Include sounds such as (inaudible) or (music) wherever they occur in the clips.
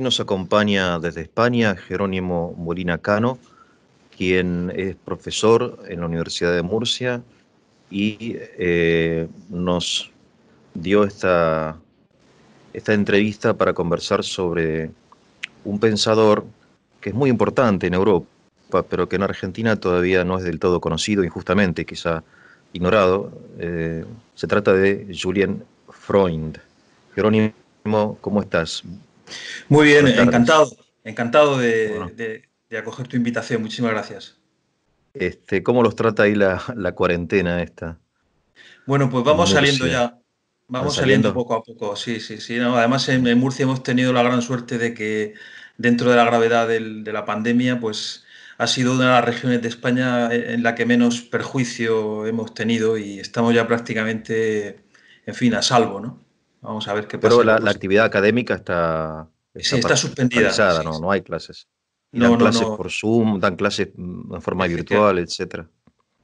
nos acompaña desde España Jerónimo Molina Cano, quien es profesor en la Universidad de Murcia y eh, nos dio esta, entrevista para conversar sobre un pensador que es muy importante en Europa, pero que en Argentina todavía no es del todo conocido, injustamente quizá ignorado. Eh, se trata de Julien Freund. Jerónimo, ¿cómo estás? Muy bien, encantado, encantado de, acoger tu invitación. Muchísimas gracias. Este, ¿Cómo los trata ahí la, cuarentena esta? Bueno, pues vamos saliendo ya. Vamos saliendo? poco a poco, sí, sí, sí. además, en, Murcia hemos tenido la gran suerte de que dentro de la gravedad de la pandemia, pues ha sido una de las regiones de España en la que menos perjuicio hemos tenido y estamos ya prácticamente, en fin, a salvo, ¿no? Vamos a ver qué pasa. Pero la, actividad académica está, está, sí, está suspendida. no, no hay clases. No, dan no, Dan clases por Zoom, dan clases mm, en forma virtual, etcétera.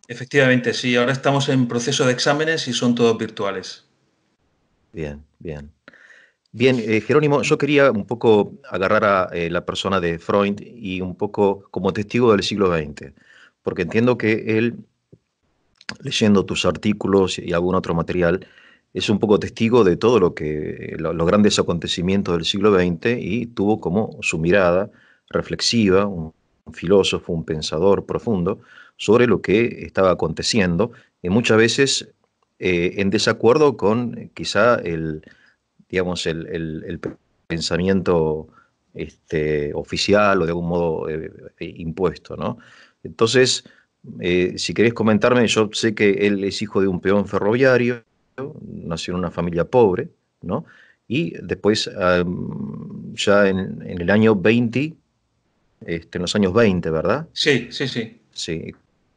Efectivamente, sí. Ahora estamos en proceso de exámenes y son todos virtuales. Bien, bien. Bien, eh, Jerónimo, yo quería un poco agarrar a eh, la persona de Freud y un poco como testigo del siglo XX, porque entiendo que él, leyendo tus artículos y algún otro material, es un poco testigo de todo lo que eh, los grandes acontecimientos del siglo XX y tuvo como su mirada reflexiva, un, filósofo, un pensador profundo sobre lo que estaba aconteciendo, y muchas veces eh, en desacuerdo con eh, quizá el, digamos, el, pensamiento este, oficial o de algún modo impuesto. ¿no? Entonces, si querés comentarme, yo sé que él es hijo de un peón ferroviario, nació en una familia pobre, ¿no? Y después, ya en, el año 20, este, en los años 20, ¿verdad? Sí, sí, sí. Sí.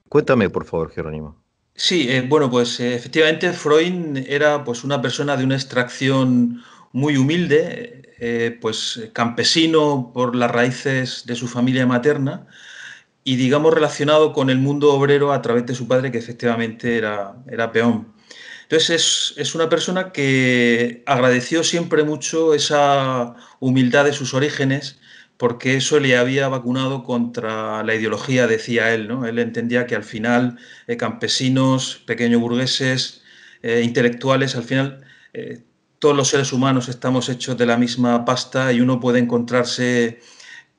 Cuéntame, por favor, Jerónimo. Sí, eh, bueno, pues eh, efectivamente Freud era pues una persona de una extracción muy humilde, eh, pues campesino por las raíces de su familia materna y digamos relacionado con el mundo obrero a través de su padre que efectivamente era, era peón. Entonces es, una persona que agradeció siempre mucho esa humildad de sus orígenes porque eso le había vacunado contra la ideología, decía él. ¿no? Él entendía que al final eh, campesinos, pequeños burgueses, eh, intelectuales, al final eh, todos los seres humanos estamos hechos de la misma pasta y uno puede encontrarse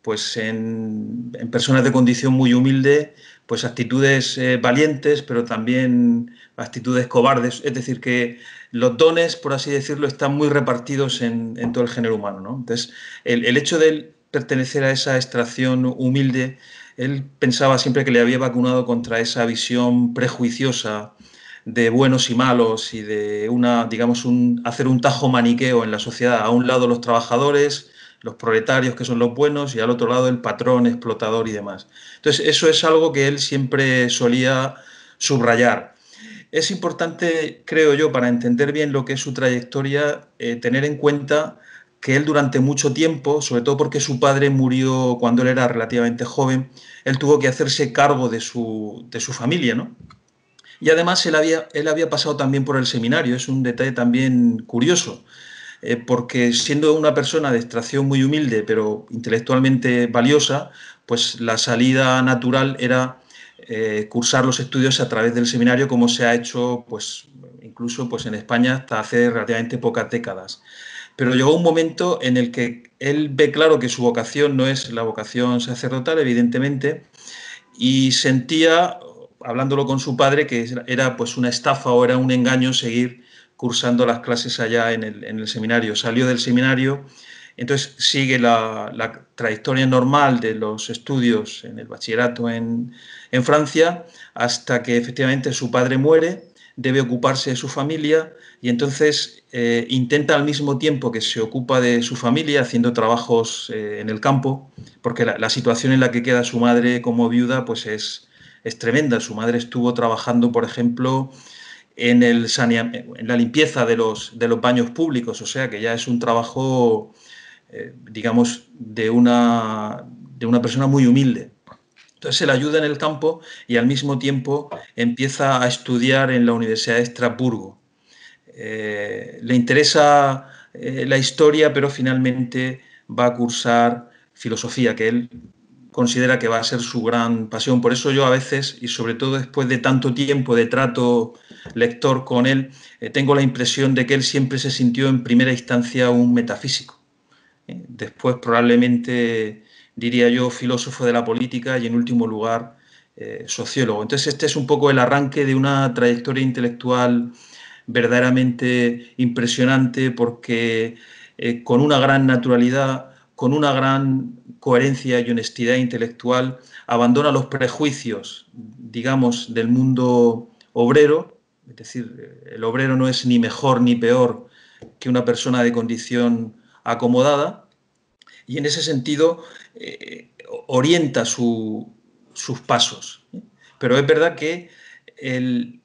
pues en, personas de condición muy humilde, pues actitudes valientes, pero también actitudes cobardes, es decir, que los dones, por así decirlo, están muy repartidos en, todo el género humano. Entonces, el, hecho de él pertenecer a esa extracción humilde, él pensaba siempre que le había vacunado contra esa visión prejuiciosa de buenos y malos y de una, digamos, un, hacer un tajo maniqueo en la sociedad. A un lado los trabajadores, los proletarios que son los buenos y al otro lado el patrón explotador y demás. Entonces, eso es algo que él siempre solía subrayar. Es importante, creo yo, para entender bien lo que es su trayectoria, eh, tener en cuenta que él durante mucho tiempo, sobre todo porque su padre murió cuando él era relativamente joven, él tuvo que hacerse cargo de su, de su familia, ¿no? Y además él había, él había pasado también por el seminario, es un detalle también curioso, eh, porque siendo una persona de extracción muy humilde, pero intelectualmente valiosa, pues la salida natural era eh, cursar los estudios a través del seminario como se ha hecho pues, incluso pues, en España hasta hace relativamente pocas décadas. Pero llegó un momento en el que él ve claro que su vocación no es la vocación sacerdotal, evidentemente, y sentía, hablándolo con su padre, que era pues una estafa o era un engaño seguir cursando las clases allá en el, en el seminario. Salió del seminario, entonces sigue la, trayectoria normal de los estudios en el bachillerato en, Francia hasta que efectivamente su padre muere, debe ocuparse de su familia y entonces eh, intenta al mismo tiempo que se ocupa de su familia haciendo trabajos eh, en el campo, porque la, situación en la que queda su madre como viuda pues es, es tremenda. Su madre estuvo trabajando, por ejemplo, en, el en la limpieza de los, de los baños públicos, o sea que ya es un trabajo eh, digamos, de una, de una persona muy humilde. Entonces se le ayuda en el campo y al mismo tiempo empieza a estudiar en la Universidad de Estrasburgo. Eh, le interesa eh, la historia, pero finalmente va a cursar filosofía, que él considera que va a ser su gran pasión. Por eso yo a veces, y sobre todo después de tanto tiempo de trato lector con él, tengo la impresión de que él siempre se sintió en primera instancia un metafísico después probablemente diría yo filósofo de la política y en último lugar eh, sociólogo. Entonces este es un poco el arranque de una trayectoria intelectual verdaderamente impresionante porque eh, con una gran naturalidad, con una gran coherencia y honestidad intelectual, abandona los prejuicios, digamos, del mundo obrero, es decir, el obrero no es ni mejor ni peor que una persona de condición acomodada y en ese sentido eh, orienta sus pasos. Pero es verdad que él,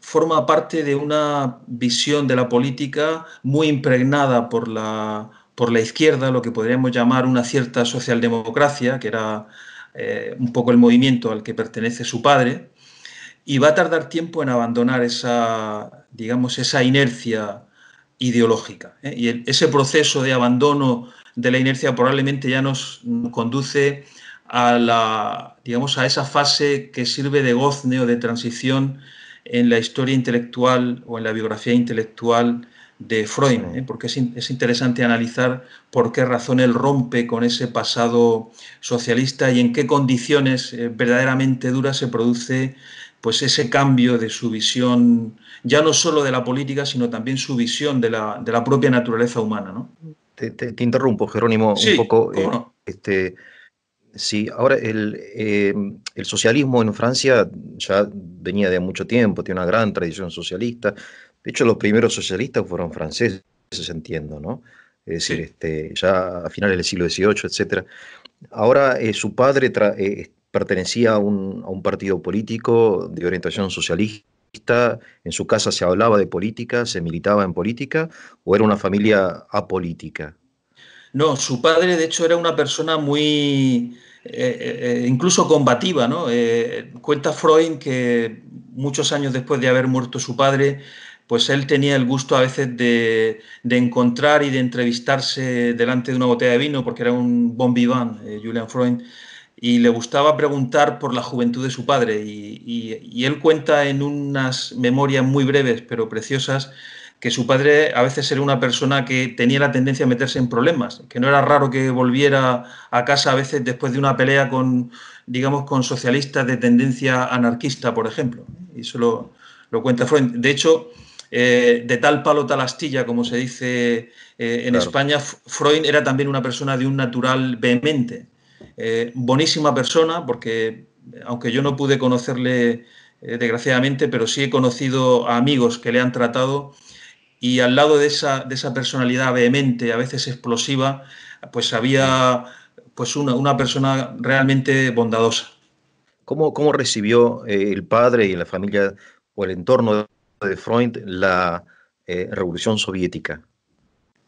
forma parte de una visión de la política muy impregnada por la, por la izquierda, lo que podríamos llamar una cierta socialdemocracia, que era eh, un poco el movimiento al que pertenece su padre, y va a tardar tiempo en abandonar esa, digamos, esa inercia ideológica. ¿eh? Y ese proceso de abandono de la inercia probablemente ya nos conduce a, la, digamos, a esa fase que sirve de gozne o de transición en la historia intelectual o en la biografía intelectual de Freud, ¿eh? porque es, interesante analizar por qué razón él rompe con ese pasado socialista y en qué condiciones eh, verdaderamente duras se produce pues ese cambio de su visión, ya no solo de la política, sino también su visión de la, de la propia naturaleza humana. ¿no? Te, interrumpo, Jerónimo, un poco. Eh, este, sí, ahora el, eh, el, socialismo en Francia ya venía de mucho tiempo, tiene una gran tradición socialista. De hecho, los primeros socialistas fueron franceses, entiendo, ¿no? Es decir, este, ya a finales del siglo XVIII, etc. Ahora eh, su padre pertenecía a un, partido político de orientación socialista, en su casa se hablaba de política, se militaba en política, o era una familia apolítica? No, su padre de hecho era una persona muy, eh, eh, eh, incluso combativa. cuenta Freud que muchos años después de haber muerto su padre, pues él tenía el gusto a veces de, de encontrar y de entrevistarse delante de una botella de vino, porque era un bon vivant, Julian Freud, y le gustaba preguntar por la juventud de su padre. Y, él cuenta en unas memorias muy breves pero preciosas que su padre a veces era una persona que tenía la tendencia a meterse en problemas, que no era raro que volviera a casa a veces después de una pelea con, digamos, con socialistas de tendencia anarquista, por ejemplo. Y eso lo, cuenta Freud. De hecho, eh, de tal palo tal astilla, como se dice eh, en España, Freud era también una persona de un natural vehemente. Eh, bonísima persona, porque aunque yo no pude conocerle eh, desgraciadamente, pero sí he conocido a amigos que le han tratado y al lado de esa, personalidad vehemente, a veces explosiva, pues había pues una, persona realmente bondadosa. ¿Cómo, recibió eh, el padre y la familia o el entorno de Freud la Revolución Soviética?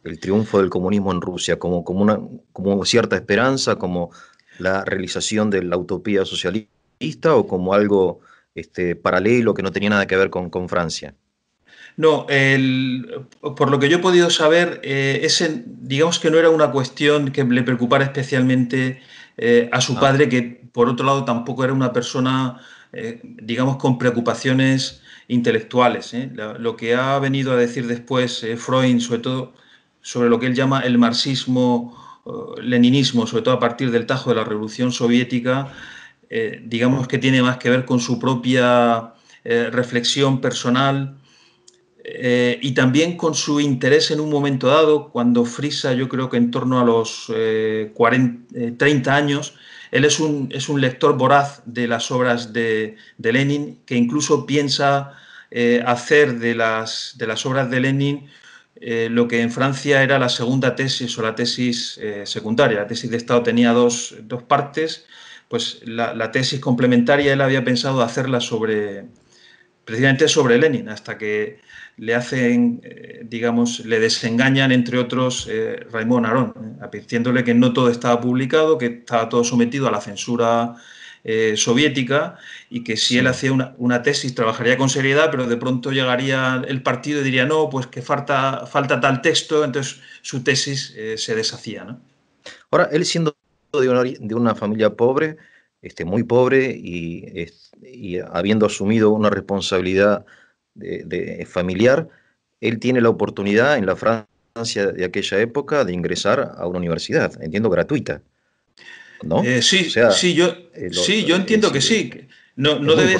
el triunfo del comunismo en Rusia, como, una, como cierta esperanza, como la realización de la utopía socialista o como algo este, paralelo que no tenía nada que ver con, Francia? No, por lo que yo he podido saber, eh, ese, digamos que no era una cuestión que le preocupara especialmente eh, a su ah. padre, que por otro lado tampoco era una persona, eh, digamos, con preocupaciones intelectuales. lo, que ha venido a decir después Freud, sobre todo sobre lo que él llama el marxismo-leninismo, eh, sobre todo a partir del tajo de la Revolución Soviética, eh, digamos que tiene más que ver con su propia eh, reflexión personal y también con su interés en un momento dado, cuando frisa, yo creo que en torno a los 30 años, él es un, es un, lector voraz de las obras de, Lenin, que incluso piensa hacer de las, de las obras de Lenin eh, lo que en Francia era la segunda tesis o la tesis eh, secundaria. La tesis de Estado tenía dos, partes, pues la, tesis complementaria él había pensado hacerla sobre, precisamente sobre Lenin, hasta que le hacen, eh, digamos, le desengañan, entre otros, Raymond Aron, advirtiéndole que no todo estaba publicado, que estaba todo sometido a la censura eh, soviética y que si él hacía una, tesis trabajaría con seriedad, pero de pronto llegaría el partido y diría, no, pues que falta, falta tal texto, entonces su tesis eh, se deshacía. ¿no? Ahora, él siendo de una, de una familia pobre, este, muy pobre y, y habiendo asumido una responsabilidad de, familiar, él tiene la oportunidad en la Francia de aquella época de ingresar a una universidad, entiendo, gratuita. Eh, sí, sí, yo, eh, sí, yo eh, entiendo que sí. No, no debe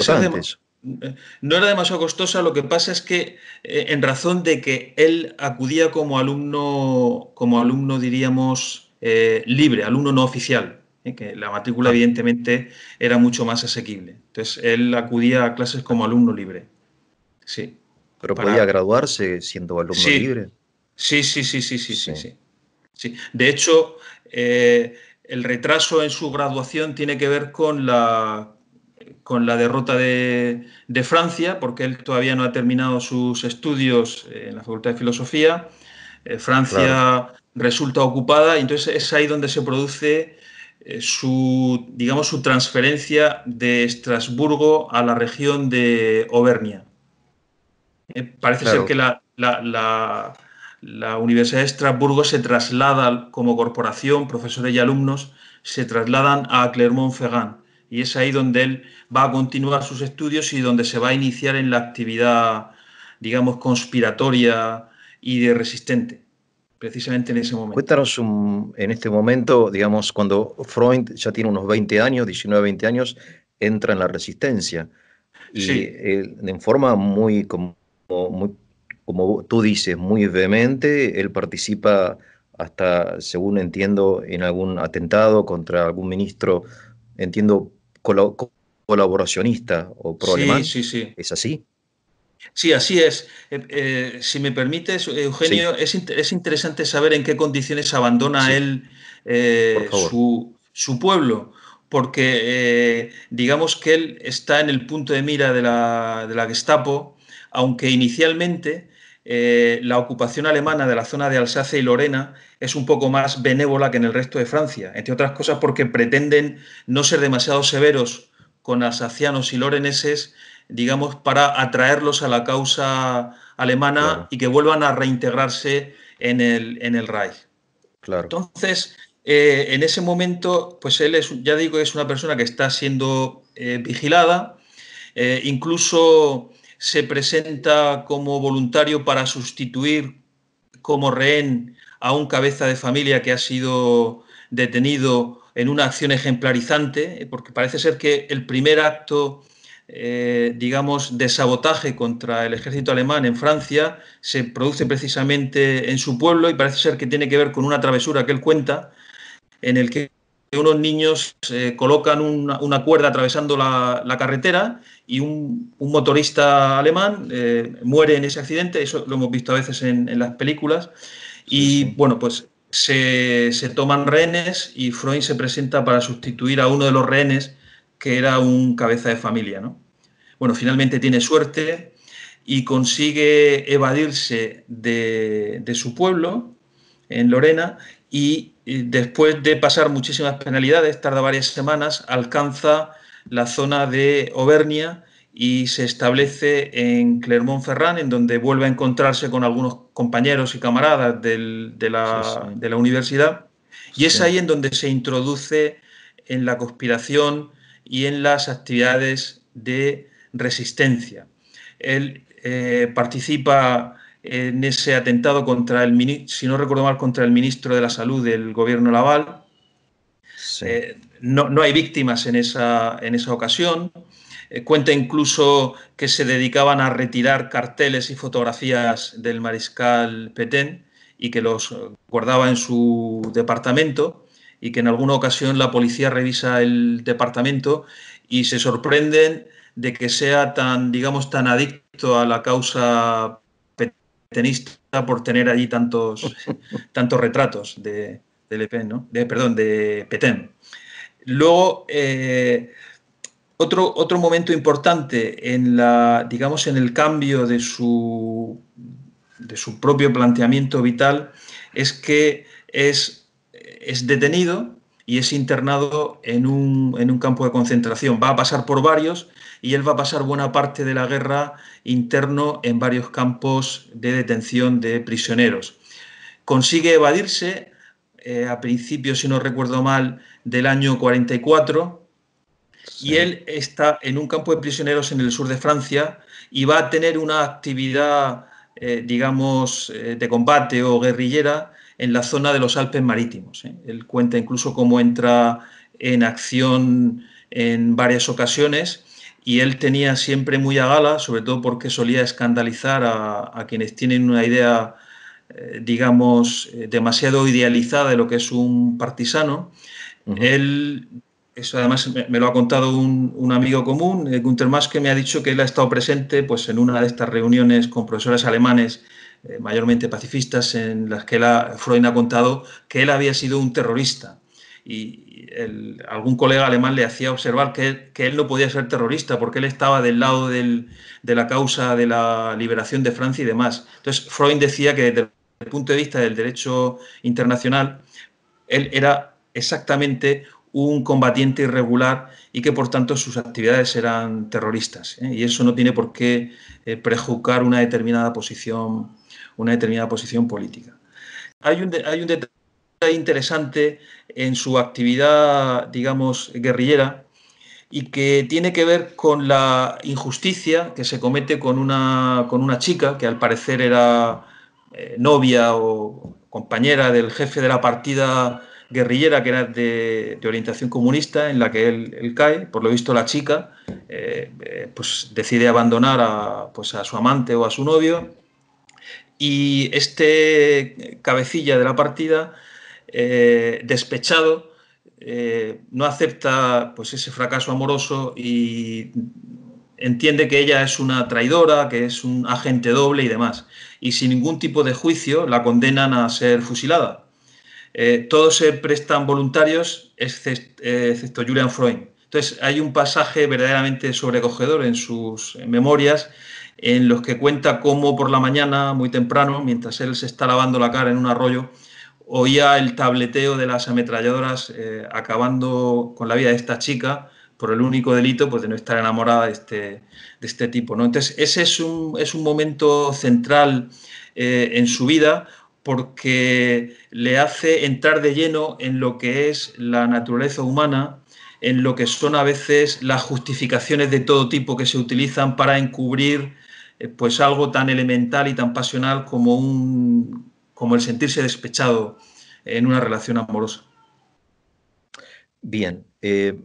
no era demasiado costosa, lo que pasa es que en razón de que él acudía como alumno, como alumno diríamos, libre, alumno no oficial, que la matrícula ah. evidentemente era mucho más asequible. Entonces, él acudía a clases como alumno libre. Sí. Pero podía graduarse siendo alumno libre. Sí sí, sí, sí, sí, sí, sí, sí, De hecho, eh, el retraso en su graduación tiene que ver con la, con la derrota de, Francia, porque él todavía no ha terminado sus estudios en la Facultad de Filosofía. Eh, Francia resulta ocupada y entonces es ahí donde se produce eh, su, digamos, su transferencia de Estrasburgo a la región de Auvernia. Eh, parece ser que la la Universidad de Estrasburgo se traslada como corporación, profesores y alumnos se trasladan a Clermont-Ferrand y es ahí donde él va a continuar sus estudios y donde se va a iniciar en la actividad, digamos, conspiratoria y de resistente, precisamente en ese momento. Cuéntanos en este momento, digamos, cuando Freud ya tiene unos 20 años, 19, 20 años, entra en la resistencia. Y sí. en forma muy, como, muy como tú dices, muy vehemente, él participa hasta, según entiendo, en algún atentado contra algún ministro, entiendo, colaboracionista o problema Sí, sí, sí. ¿Es así? Sí, así es. Eh, eh, si me permites, Eugenio, es, interesante saber en qué condiciones abandona él eh, su, su, pueblo, porque digamos que él está en el punto de mira de la, de la Gestapo, aunque inicialmente eh, la ocupación alemana de la zona de Alsacia y Lorena es un poco más benévola que en el resto de Francia, entre otras cosas porque pretenden no ser demasiado severos con alsacianos y loreneses, digamos, para atraerlos a la causa alemana y que vuelvan a reintegrarse en el, en el Reich. Claro. Entonces, eh, en ese momento, pues él es, ya digo, es una persona que está siendo eh, vigilada, incluso se presenta como voluntario para sustituir como rehén a un cabeza de familia que ha sido detenido en una acción ejemplarizante, eh, porque parece ser que el primer acto, eh, digamos, de sabotaje contra el ejército alemán en Francia se produce precisamente en su pueblo y parece ser que tiene que ver con una travesura que él cuenta, en el que unos niños eh, colocan una, cuerda atravesando la, carretera y un, motorista alemán eh, muere en ese accidente, eso lo hemos visto a veces en, las películas, y bueno, pues se, toman rehenes y Freud se presenta para sustituir a uno de los rehenes que era un cabeza de familia, ¿no? Bueno, finalmente tiene suerte y consigue evadirse de su pueblo en Lorena y después de pasar muchísimas penalidades, tarda varias semanas, alcanza la zona de Auvernia y se establece en Clermont-Ferrand, en donde vuelve a encontrarse con algunos compañeros y camaradas de, la, universidad. Y es ahí en donde se introduce en la conspiración y en las actividades de resistencia. Él eh, participa en ese atentado contra el si no recuerdo mal, contra el ministro de la Salud del gobierno Laval. Eh, no, hay víctimas en esa, en esa ocasión. Eh, cuenta incluso que se dedicaban a retirar carteles y fotografías del mariscal Petén y que los guardaba en su departamento y que en alguna ocasión la policía revisa el departamento y se sorprenden de que sea tan, digamos, tan adicto a la causa tenista por tener allí tantos, (laughs) tantos retratos de, de De, perdón, de Petén. Luego, eh, otro, otro momento importante en la, digamos, en el cambio de su, de su propio planteamiento vital es que es, es detenido y es internado en un, en un campo de concentración. Va a pasar por varios y él va a pasar buena parte de la guerra interno en varios campos de detención de prisioneros. Consigue evadirse eh, a principios, si no recuerdo mal, del año 44 y él está en un campo de prisioneros en el sur de Francia y va a tener una actividad, eh, digamos, eh, de combate o guerrillera en la zona de los Alpes Marítimos. Él cuenta incluso cómo entra en acción en varias ocasiones y él tenía siempre muy a gala, sobre todo porque solía escandalizar a, quienes tienen una idea, eh, digamos, eh, demasiado idealizada de lo que es un partisano. Él, eso además me, lo ha contado un, amigo común, eh, Gunther Maske, me ha dicho que él ha estado presente pues, en una de estas reuniones con profesores alemanes mayormente pacifistas, en las que la Freud ha contado que él había sido un terrorista y algún colega alemán le hacía observar que, él no podía ser terrorista porque él estaba del lado de la causa de la liberación de Francia y demás. Entonces, Freud decía que desde el punto de vista del derecho internacional, él era exactamente un combatiente irregular y que por tanto sus actividades eran terroristas. ¿eh? Y eso no tiene por qué eh, prejuzgar una determinada posición, una determinada posición política. Hay un, hay un detalle interesante en su actividad, digamos, guerrillera y que tiene que ver con la injusticia que se comete con una, con una chica que al parecer era eh, novia o compañera del jefe de la partida guerrillera que era de, orientación comunista en la que él, cae. Por lo visto la chica eh, eh, pues decide abandonar pues a su amante o a su novio y este cabecilla de la partida eh, despechado, eh, no acepta pues, ese fracaso amoroso y entiende que ella es una traidora, que es un agente doble y demás. Y sin ningún tipo de juicio la condenan a ser fusilada. Eh, todos se prestan voluntarios, excepto, excepto Julian Freud. Entonces, hay un pasaje verdaderamente sobrecogedor en sus memorias en los que cuenta cómo por la mañana, muy temprano, mientras él se está lavando la cara en un arroyo, oía el tableteo de las ametralladoras eh, acabando con la vida de esta chica por el único delito pues, de no estar enamorada de este, de este tipo. ¿no? Entonces, ese es un, momento central eh, en su vida porque le hace entrar de lleno en lo que es la naturaleza humana, en lo que son a veces las justificaciones de todo tipo que se utilizan para encubrir eh, pues algo tan elemental y tan pasional como un, como el sentirse despechado en una relación amorosa. Bien, eh,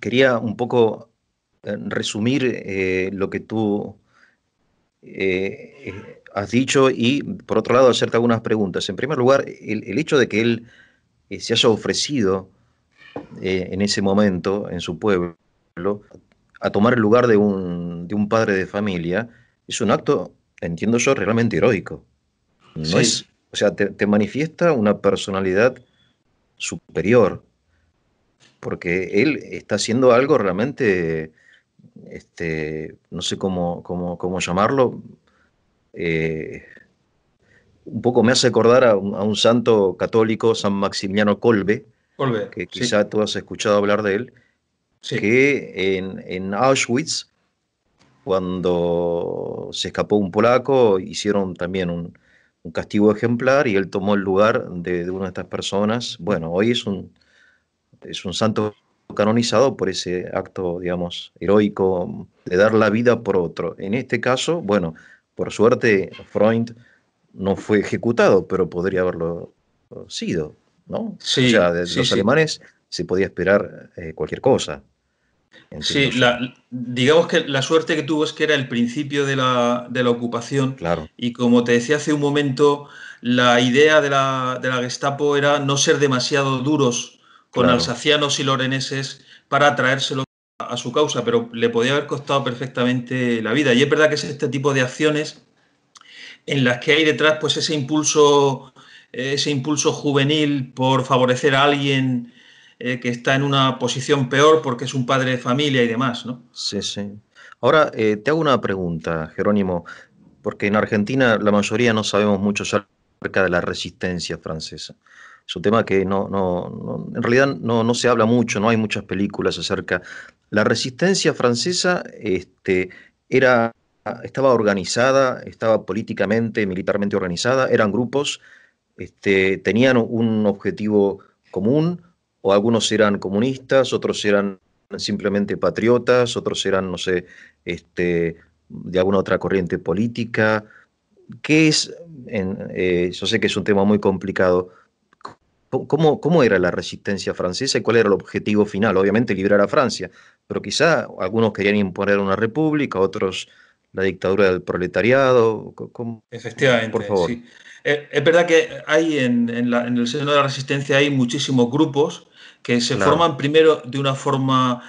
quería un poco eh, resumir eh, lo que tú has dicho y, por otro lado, hacerte algunas preguntas. En primer lugar, el, hecho de que él se haya ofrecido en ese momento, en su pueblo, a tomar el lugar de un, padre de familia, es un acto, entiendo yo, realmente heroico. No es o sea, te, manifiesta una personalidad superior, porque él está haciendo algo realmente, este, no sé cómo, cómo, llamarlo, eh, un poco me hace acordar a un, santo católico, San Maximiliano Colbe, que quizá tú has escuchado hablar de él, que en, Auschwitz, cuando se escapó un polaco, hicieron también un, castigo ejemplar y él tomó el lugar de, una de estas personas. Bueno, hoy es un, es un santo canonizado por ese acto, digamos, heroico de dar la vida por otro. En este caso, bueno, por suerte Freund no fue ejecutado, pero podría haberlo sido, ¿no? Sí, o sea, de los alemanes se podía esperar eh, cualquier cosa sí, digamos que la suerte que tuvo es que era el principio de la, ocupación. Y como te decía hace un momento, la idea de la, Gestapo era no ser demasiado duros con alsacianos y loreneses para traérselo a su causa, pero le podía haber costado perfectamente la vida. Y es verdad que es este tipo de acciones en las que hay detrás pues ese impulso, ese impulso juvenil por favorecer a alguien eh, que está en una posición peor porque es un padre de familia y demás, ¿no? Sí, sí. Ahora, eh, te hago una pregunta, Jerónimo, porque en Argentina la mayoría no sabemos mucho acerca de la resistencia francesa. Es un tema que no, no, en realidad no, no, se habla mucho, no hay muchas películas acerca. La resistencia francesa este, era, estaba organizada, estaba políticamente, militarmente organizada, eran grupos, este, tenían un objetivo común, o algunos eran comunistas, otros eran simplemente patriotas, otros eran, no sé, este, de alguna otra corriente política. ¿Qué es, en, eh, yo sé que es un tema muy complicado, ¿Cómo, ¿Cómo, era la resistencia francesa y cuál era el objetivo final? Obviamente liberar a Francia, pero quizá algunos querían imponer una república, otros la dictadura del proletariado. Efectivamente, por favor. Sí. Eh, es verdad que hay en, en, el seno de la resistencia hay muchísimos grupos que se forman primero de una forma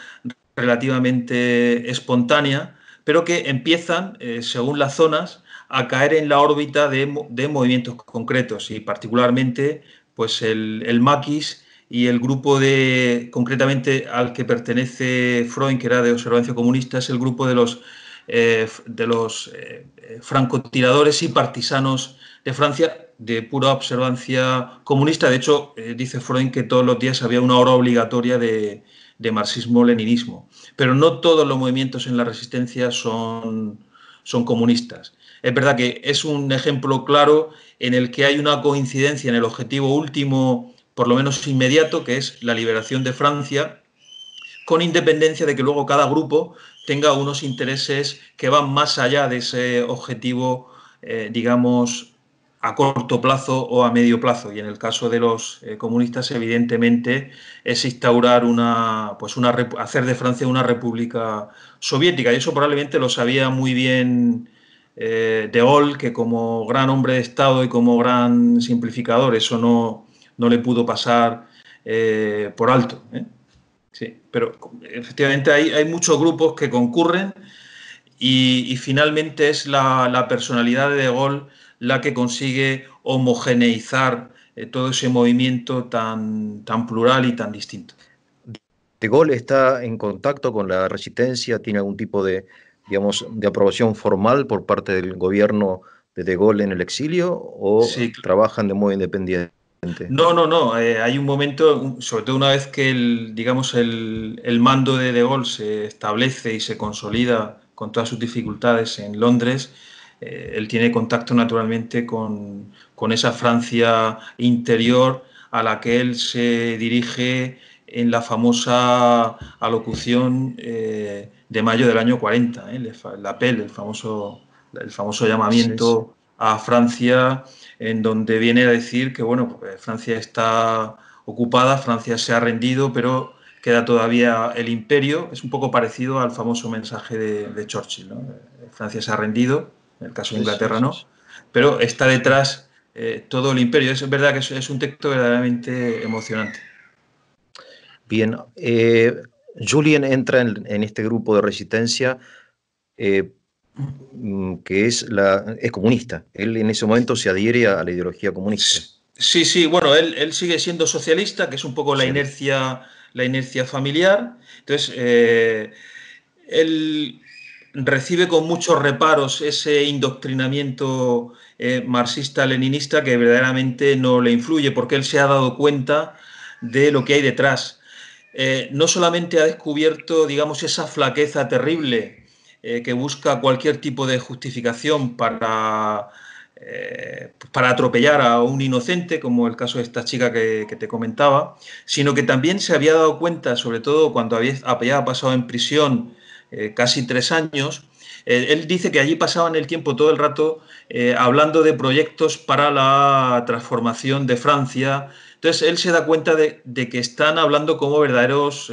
relativamente espontánea, pero que empiezan, eh, según las zonas, a caer en la órbita de, movimientos concretos y particularmente pues el, maquis y el grupo de, concretamente al que pertenece Freud, que era de observancia comunista, es el grupo de los, eh, de los eh, francotiradores y partisanos de Francia de pura observancia comunista. De hecho, eh, dice Freud que todos los días había una hora obligatoria de, marxismo-leninismo. Pero no todos los movimientos en la resistencia son, son comunistas. Es verdad que es un ejemplo claro en el que hay una coincidencia en el objetivo último, por lo menos inmediato, que es la liberación de Francia, con independencia de que luego cada grupo tenga unos intereses que van más allá de ese objetivo, eh, digamos, a corto plazo o a medio plazo. Y en el caso de los eh, comunistas, evidentemente, es instaurar una, pues una, hacer de Francia una república soviética. Y eso probablemente lo sabía muy bien eh, De Gaulle, que como gran hombre de Estado y como gran simplificador, eso no, no le pudo pasar eh, por alto. Sí, pero efectivamente hay, muchos grupos que concurren y, finalmente es la, la personalidad de De Gaulle la que consigue homogeneizar eh, todo ese movimiento tan, tan plural y tan distinto. De Gaulle está en contacto con la resistencia, tiene algún tipo de, digamos, de aprobación formal por parte del gobierno de De Gaulle en el exilio o trabajan de modo independiente. No, no, no. Eh, hay un momento, sobre todo una vez que digamos, el, el, mando de De Gaulle se establece y se consolida con todas sus dificultades en Londres, eh, él tiene contacto naturalmente con, esa Francia interior a la que él se dirige en la famosa alocución eh, de mayo del año 40, ¿eh? el famoso, el famoso llamamiento a Francia, en donde viene a decir que bueno, pues, Francia está ocupada, Francia se ha rendido, pero queda todavía el imperio. Es un poco parecido al famoso mensaje de, Churchill. Francia se ha rendido, en el caso de Inglaterra no, pero está detrás eh, todo el imperio. Es verdad que es, un texto verdaderamente emocionante. Bien, eh, Julien entra en, este grupo de resistencia eh, mm, que es, la, comunista. Él en ese momento se adhiere a, la ideología comunista. Sí, sí, bueno, él, sigue siendo socialista, que es un poco la, inercia, la inercia familiar. Entonces, él recibe con muchos reparos ese indoctrinamiento eh, marxista-leninista que verdaderamente no le influye, porque él se ha dado cuenta de lo que hay detrás. Eh, no solamente ha descubierto, digamos, esa flaqueza terrible eh, que busca cualquier tipo de justificación para, para atropellar a un inocente, como el caso de esta chica que, te comentaba, sino que también se había dado cuenta, sobre todo cuando había pasado en prisión, eh, casi tres años, eh, él dice que allí pasaban el tiempo todo el rato eh, hablando de proyectos para la transformación de Francia. Entonces él se da cuenta de que están hablando como verdaderos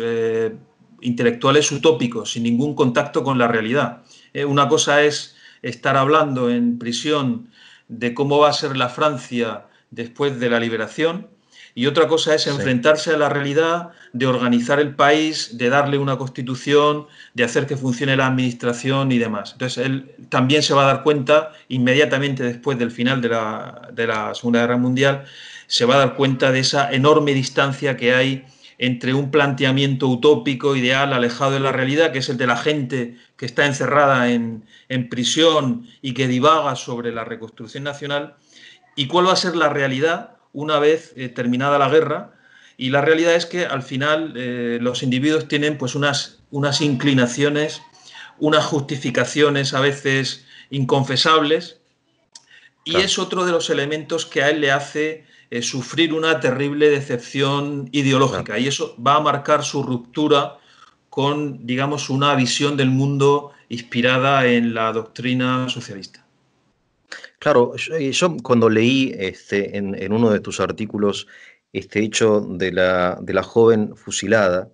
intelectuales utópicos, sin ningún contacto con la realidad. una cosa es estar hablando en prisión de cómo va a ser la Francia después de la liberación, y otra cosa es enfrentarse a la realidad de organizar el país, de darle una constitución, de hacer que funcione la administración y demás. Entonces, él también se va a dar cuenta, inmediatamente después del final de la, Segunda Guerra Mundial, se va a dar cuenta de esa enorme distancia que hay entre un planteamiento utópico, ideal, alejado de la realidad, que es el de la gente que está encerrada en, prisión y que divaga sobre la reconstrucción nacional, y cuál va a ser la realidad una vez eh, terminada la guerra y la realidad es que al final eh, los individuos tienen pues unas, unas inclinaciones, unas justificaciones a veces inconfesables y es otro de los elementos que a él le hace eh, sufrir una terrible decepción ideológica y eso va a marcar su ruptura con, digamos, una visión del mundo inspirada en la doctrina socialista. Claro, eh, yo, cuando leí este, en, uno de tus artículos este hecho de la, de la joven fusilada,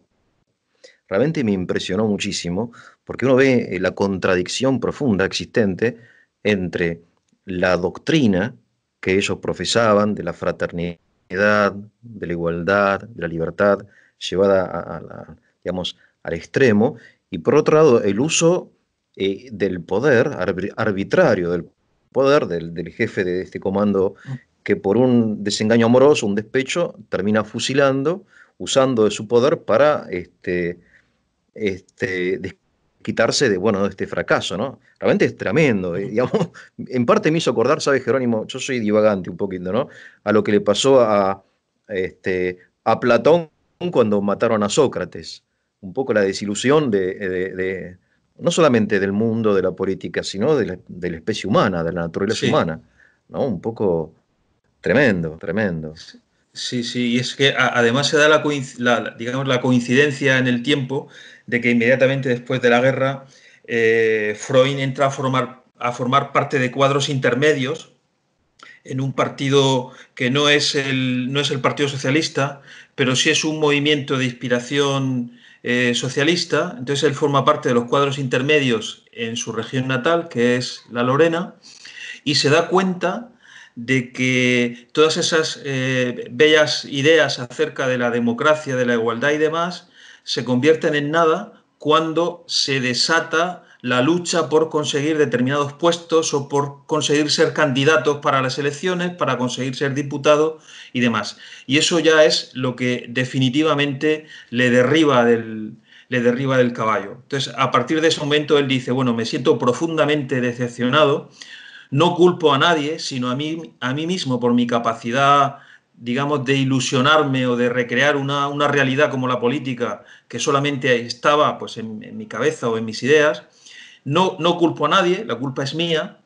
realmente me impresionó muchísimo, porque uno ve eh, la contradicción profunda existente entre la doctrina que ellos profesaban de la fraternidad, de la igualdad, de la libertad, llevada a, digamos, al extremo, y por otro lado el uso eh, del poder arbitrario, del poder del, jefe de este comando mm. que por un desengaño amoroso, un despecho, termina fusilando, usando de su poder para este, este quitarse de, bueno, de este fracaso, ¿no? Realmente es tremendo. Eh, (laughs) en parte me hizo acordar, ¿sabes, Jerónimo? Yo soy divagante un poquito, ¿no? A lo que le pasó a, este, Platón cuando mataron a Sócrates. Un poco la desilusión de no solamente del mundo de la política, sino de la, especie humana, de la naturaleza humana. ¿no? Un poco tremendo, tremendo. Sí, sí, y es que además se da la, digamos, la coincidencia en el tiempo de que inmediatamente después de la guerra eh, Freud entra a formar, a formar parte de cuadros intermedios en un partido que no es el, no es el Partido Socialista, pero sí es un movimiento de inspiración eh, socialista, entonces él forma parte de los cuadros intermedios en su región natal, que es la Lorena, y se da cuenta de que todas esas eh, bellas ideas acerca de la democracia, de la igualdad y demás, se convierten en nada cuando se desata la lucha por conseguir determinados puestos o por conseguir ser candidatos para las elecciones, para conseguir ser diputado y demás. Y eso ya es lo que definitivamente le derriba del, le derriba del caballo. Entonces, a partir de ese momento, él dice, bueno, me siento profundamente decepcionado, no culpo a nadie, sino a mí, a mí mismo por mi capacidad digamos, de ilusionarme o de recrear una, realidad como la política que solamente estaba pues, en mi cabeza o en mis ideas, no, culpo a nadie, la culpa es mía,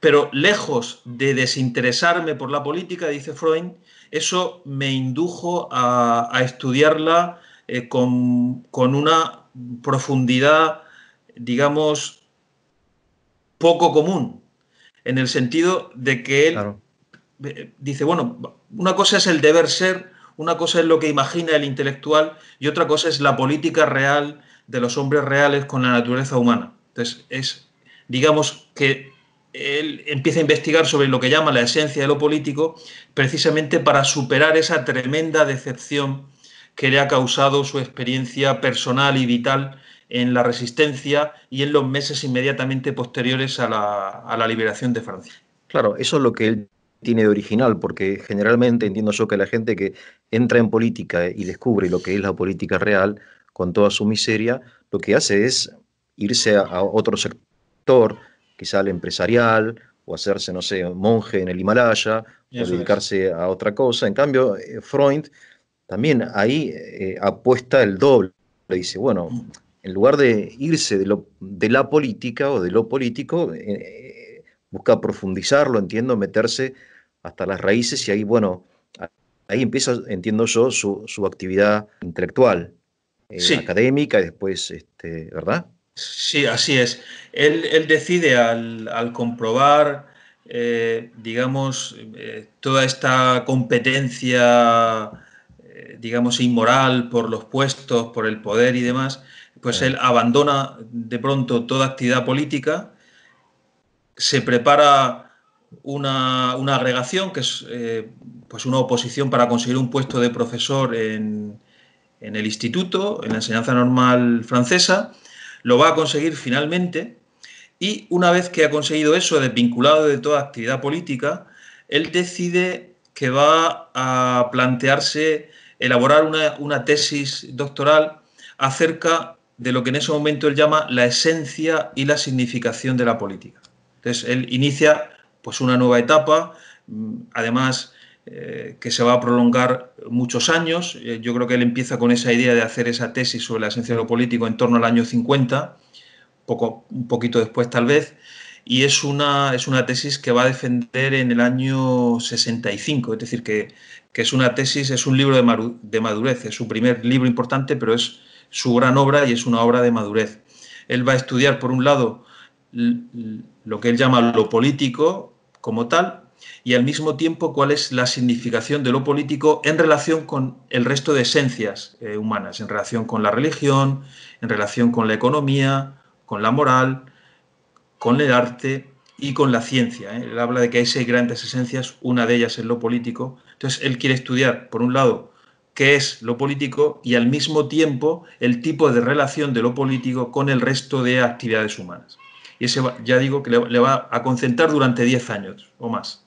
pero lejos de desinteresarme por la política, dice Freud, eso me indujo a, estudiarla eh, con, una profundidad, digamos, poco común, en el sentido de que él eh, dice, bueno, una cosa es el deber ser, una cosa es lo que imagina el intelectual y otra cosa es la política real de los hombres reales con la naturaleza humana. Entonces, es, digamos que él empieza a investigar sobre lo que llama la esencia de lo político, precisamente para superar esa tremenda decepción que le ha causado su experiencia personal y vital en la resistencia y en los meses inmediatamente posteriores a la, a la liberación de Francia. Claro, eso es lo que él tiene de original, porque generalmente entiendo yo que la gente que entra en política y descubre lo que es la política real, con toda su miseria, lo que hace es irse a, otro sector, quizá al empresarial, o hacerse, no sé, monje en el Himalaya, o dedicarse a otra cosa. En cambio, eh, Freud también ahí eh, apuesta el doble. Le dice, bueno, en lugar de irse de, la política o de lo político, eh, busca profundizarlo, entiendo, meterse hasta las raíces y ahí, bueno, ahí empieza, entiendo yo, su, actividad intelectual, académica y después, este, ¿verdad? Sí, así es. Él, decide al, comprobar, eh, digamos, eh, toda esta competencia, eh, digamos, inmoral por los puestos, por el poder y demás, pues él abandona de pronto toda actividad política, se prepara una, agregación, que es pues una oposición para conseguir un puesto de profesor en el instituto, en la enseñanza normal francesa, lo va a conseguir finalmente y una vez que ha conseguido eso, desvinculado de toda actividad política, él decide que va a plantearse elaborar una, tesis doctoral acerca de lo que en ese momento él llama la esencia y la significación de la política. Entonces, él inicia pues una nueva etapa, mm, además eh, que se va a prolongar muchos años. Eh, yo creo que él empieza con esa idea de hacer esa tesis sobre la esencia de lo político en torno al año 50, poco, un poquito después tal vez, y es una, es una tesis que va a defender en el año 65, es decir, que, es una tesis, es un libro de madurez, es su primer libro importante, pero es su gran obra y es una obra de madurez. Él va a estudiar, por un lado, lo que él llama lo político como tal, y al mismo tiempo cuál es la significación de lo político en relación con el resto de esencias eh, humanas, en relación con la religión, en relación con la economía, con la moral, con el arte y con la ciencia. ¿eh? Él habla de que hay seis grandes esencias, una de ellas es lo político. Entonces, él quiere estudiar, por un lado, qué es lo político y al mismo tiempo el tipo de relación de lo político con el resto de actividades humanas. Y ese, ya digo, que le, va a concentrar durante diez años o más.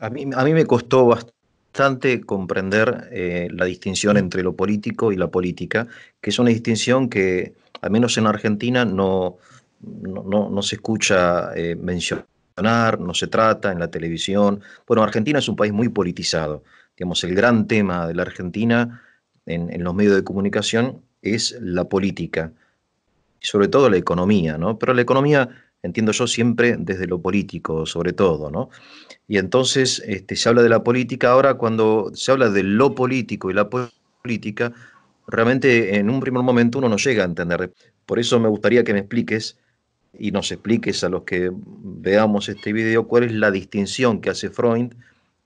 A mí, me costó bastante comprender eh, la distinción entre lo político y la política, que es una distinción que, al menos en Argentina, no, no, se escucha eh, mencionar, no se trata en la televisión. Bueno, Argentina es un país muy politizado. Digamos, el gran tema de la Argentina en, los medios de comunicación es la política, sobre todo la economía, ¿no? Pero la economía entiendo yo, siempre desde lo político, sobre todo, ¿no? Y entonces este, se habla de la política, ahora cuando se habla de lo político y la política, realmente en un primer momento uno no llega a entender. Por eso me gustaría que me expliques y nos expliques a los que veamos este video cuál es la distinción que hace Freud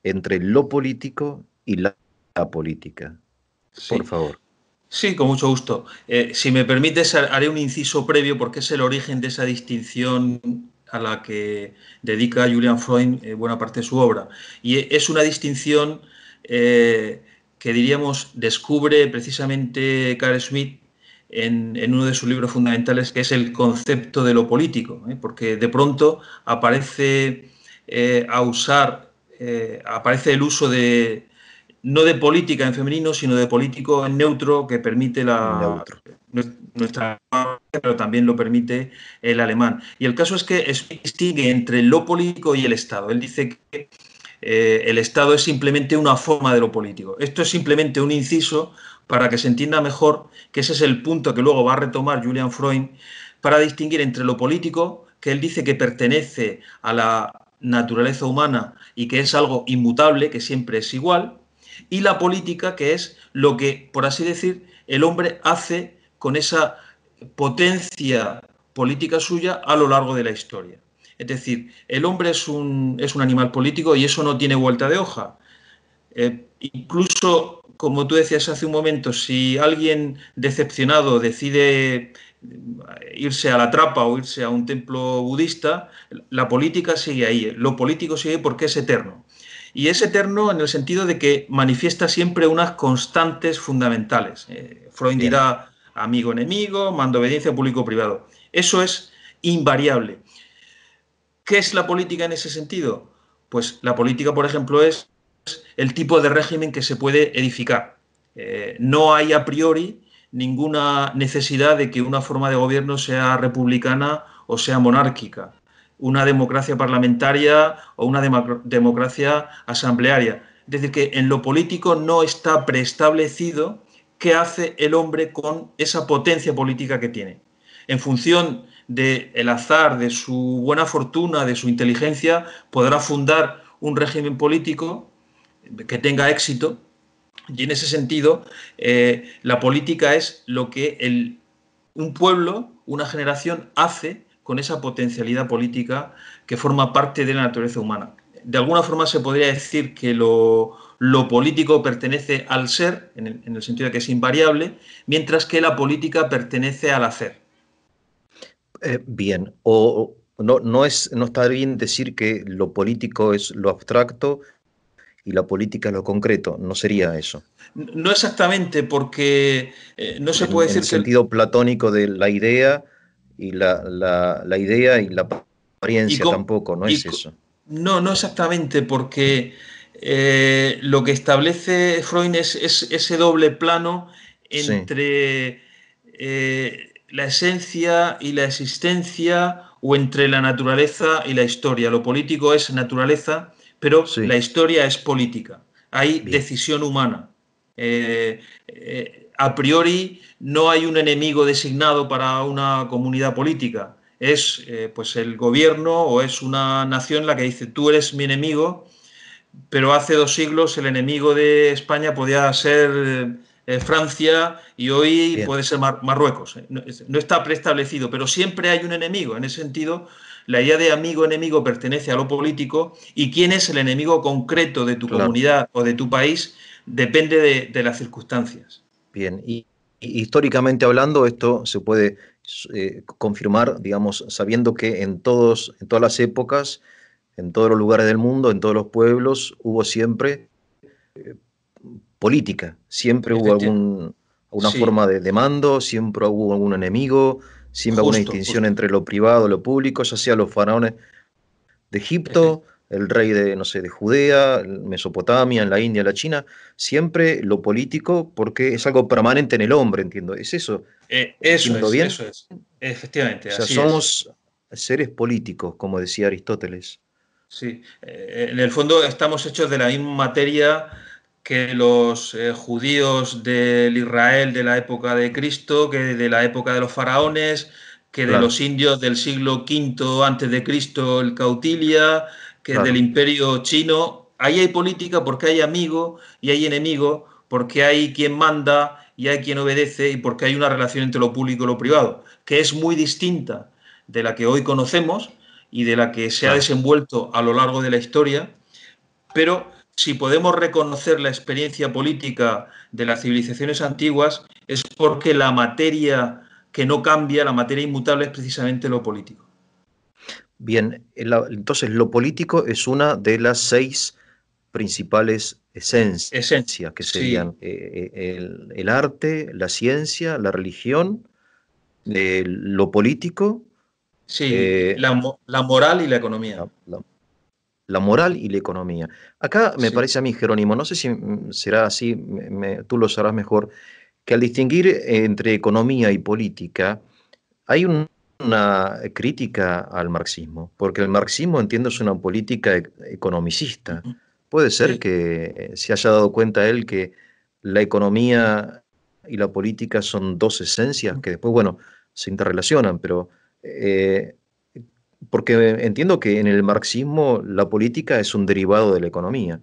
entre lo político y la política. Por favor. Sí, con mucho gusto. Eh, si me permite, haré un inciso previo porque es el origen de esa distinción a la que dedica Julian Freud eh, buena parte de su obra. Y e-, es una distinción eh, que diríamos descubre precisamente Carl Schmidt en, uno de sus libros fundamentales, que es el concepto de lo político, porque de pronto aparece a usar, aparece el uso de, no de política en femenino, sino de político en neutro que permite la neutro. nuestra pero también lo permite el alemán. Y el caso es que distingue entre lo político y el Estado. Él dice que eh, el Estado es simplemente una forma de lo político. Esto es simplemente un inciso para que se entienda mejor que ese es el punto que luego va a retomar Julian Freud para distinguir entre lo político, que él dice que pertenece a la naturaleza humana y que es algo inmutable, que siempre es igual, y la política, que es lo que, por así decir, el hombre hace con esa potencia política suya a lo largo de la historia. Es decir, el hombre es un, es un animal político y eso no tiene vuelta de hoja. Eh, incluso, como tú decías hace un momento, si alguien decepcionado decide eh, irse a la trapa o irse a un templo budista, la política sigue ahí, lo político sigue porque es eterno. Y es eterno en el sentido de que manifiesta siempre unas constantes fundamentales. Eh, Freud dirá amigo-enemigo, mando obediencia público-privado. Eso es invariable. ¿Qué es la política en ese sentido? Pues la política, por ejemplo, es el tipo de régimen que se puede edificar. Eh, no hay a priori ninguna necesidad de que una forma de gobierno sea republicana o sea monárquica una democracia parlamentaria o una democracia asamblearia. Es decir, que en lo político no está preestablecido qué hace el hombre con esa potencia política que tiene. En función del el azar, de su buena fortuna, de su inteligencia, podrá fundar un régimen político que tenga éxito. Y en ese sentido, eh, la política es lo que el, un pueblo, una generación hace con esa potencialidad política que forma parte de la naturaleza humana. De alguna forma se podría decir que lo, político pertenece al ser, en el, sentido de que es invariable, mientras que la política pertenece al hacer. Eh, bien, o no, no, es, no está bien decir que lo político es lo abstracto y la política es lo concreto, no sería eso. No exactamente, porque eh, no se puede decir... En el sentido platónico de la idea y la, la, idea y la apariencia tampoco, no es eso. No, no exactamente, porque eh, lo que establece Freud es, ese doble plano entre eh, la esencia y la existencia o entre la naturaleza y la historia. Lo político es naturaleza, pero la historia es política. Hay decisión humana. Eh, a priori no hay un enemigo designado para una comunidad política. Es eh, pues el gobierno o es una nación la que dice tú eres mi enemigo, pero hace dos siglos el enemigo de España podía ser eh, Francia y hoy puede ser Marruecos. No, está preestablecido, pero siempre hay un enemigo. En ese sentido, la idea de amigo-enemigo pertenece a lo político y quién es el enemigo concreto de tu comunidad o de tu país depende de las circunstancias. Bien, y, históricamente hablando, esto se puede eh, confirmar, digamos, sabiendo que en, todos, en todas las épocas, en todos los lugares del mundo, en todos los pueblos, hubo siempre eh, política, siempre hubo algún, alguna forma de, mando, siempre hubo algún enemigo, siempre hubo una distinción entre lo privado y lo público, ya sea los faraones de Egipto, el rey de, no sé, de Judea, Mesopotamia, en la India, la China, siempre lo político porque es algo permanente en el hombre, entiendo. ¿Es eso? Eh, eso, es, efectivamente. O sea, somos seres políticos, como decía Aristóteles. Sí, eh, en el fondo estamos hechos de la misma materia que los eh, judíos del Israel de la época de Cristo, que de la época de los faraones, que de los indios del siglo V antes de Cristo, el Cautilia, que del imperio chino. Ahí hay política porque hay amigo y hay enemigo, porque hay quien manda y hay quien obedece y porque hay una relación entre lo público y lo privado, que es muy distinta de la que hoy conocemos y de la que se ha desenvuelto a lo largo de la historia, pero si podemos reconocer la experiencia política de las civilizaciones antiguas es porque la materia que no cambia, la materia inmutable es precisamente lo político. Bien, entonces lo político es una de las seis principales esencias, esencias que serían eh, eh, el, arte, la ciencia, la religión, eh, lo político. Sí, la, moral y la economía. La, moral y la economía. Acá me parece a mí, Jerónimo, no sé si será así, tú lo sabrás mejor, que al distinguir entre economía y política, hay un una crítica al marxismo, porque el marxismo entiendo es una política e-, economicista. Puede ser que se haya dado cuenta él que la economía y la política son dos esencias que después, bueno, se interrelacionan, pero eh, porque entiendo que en el marxismo la política es un derivado de la economía.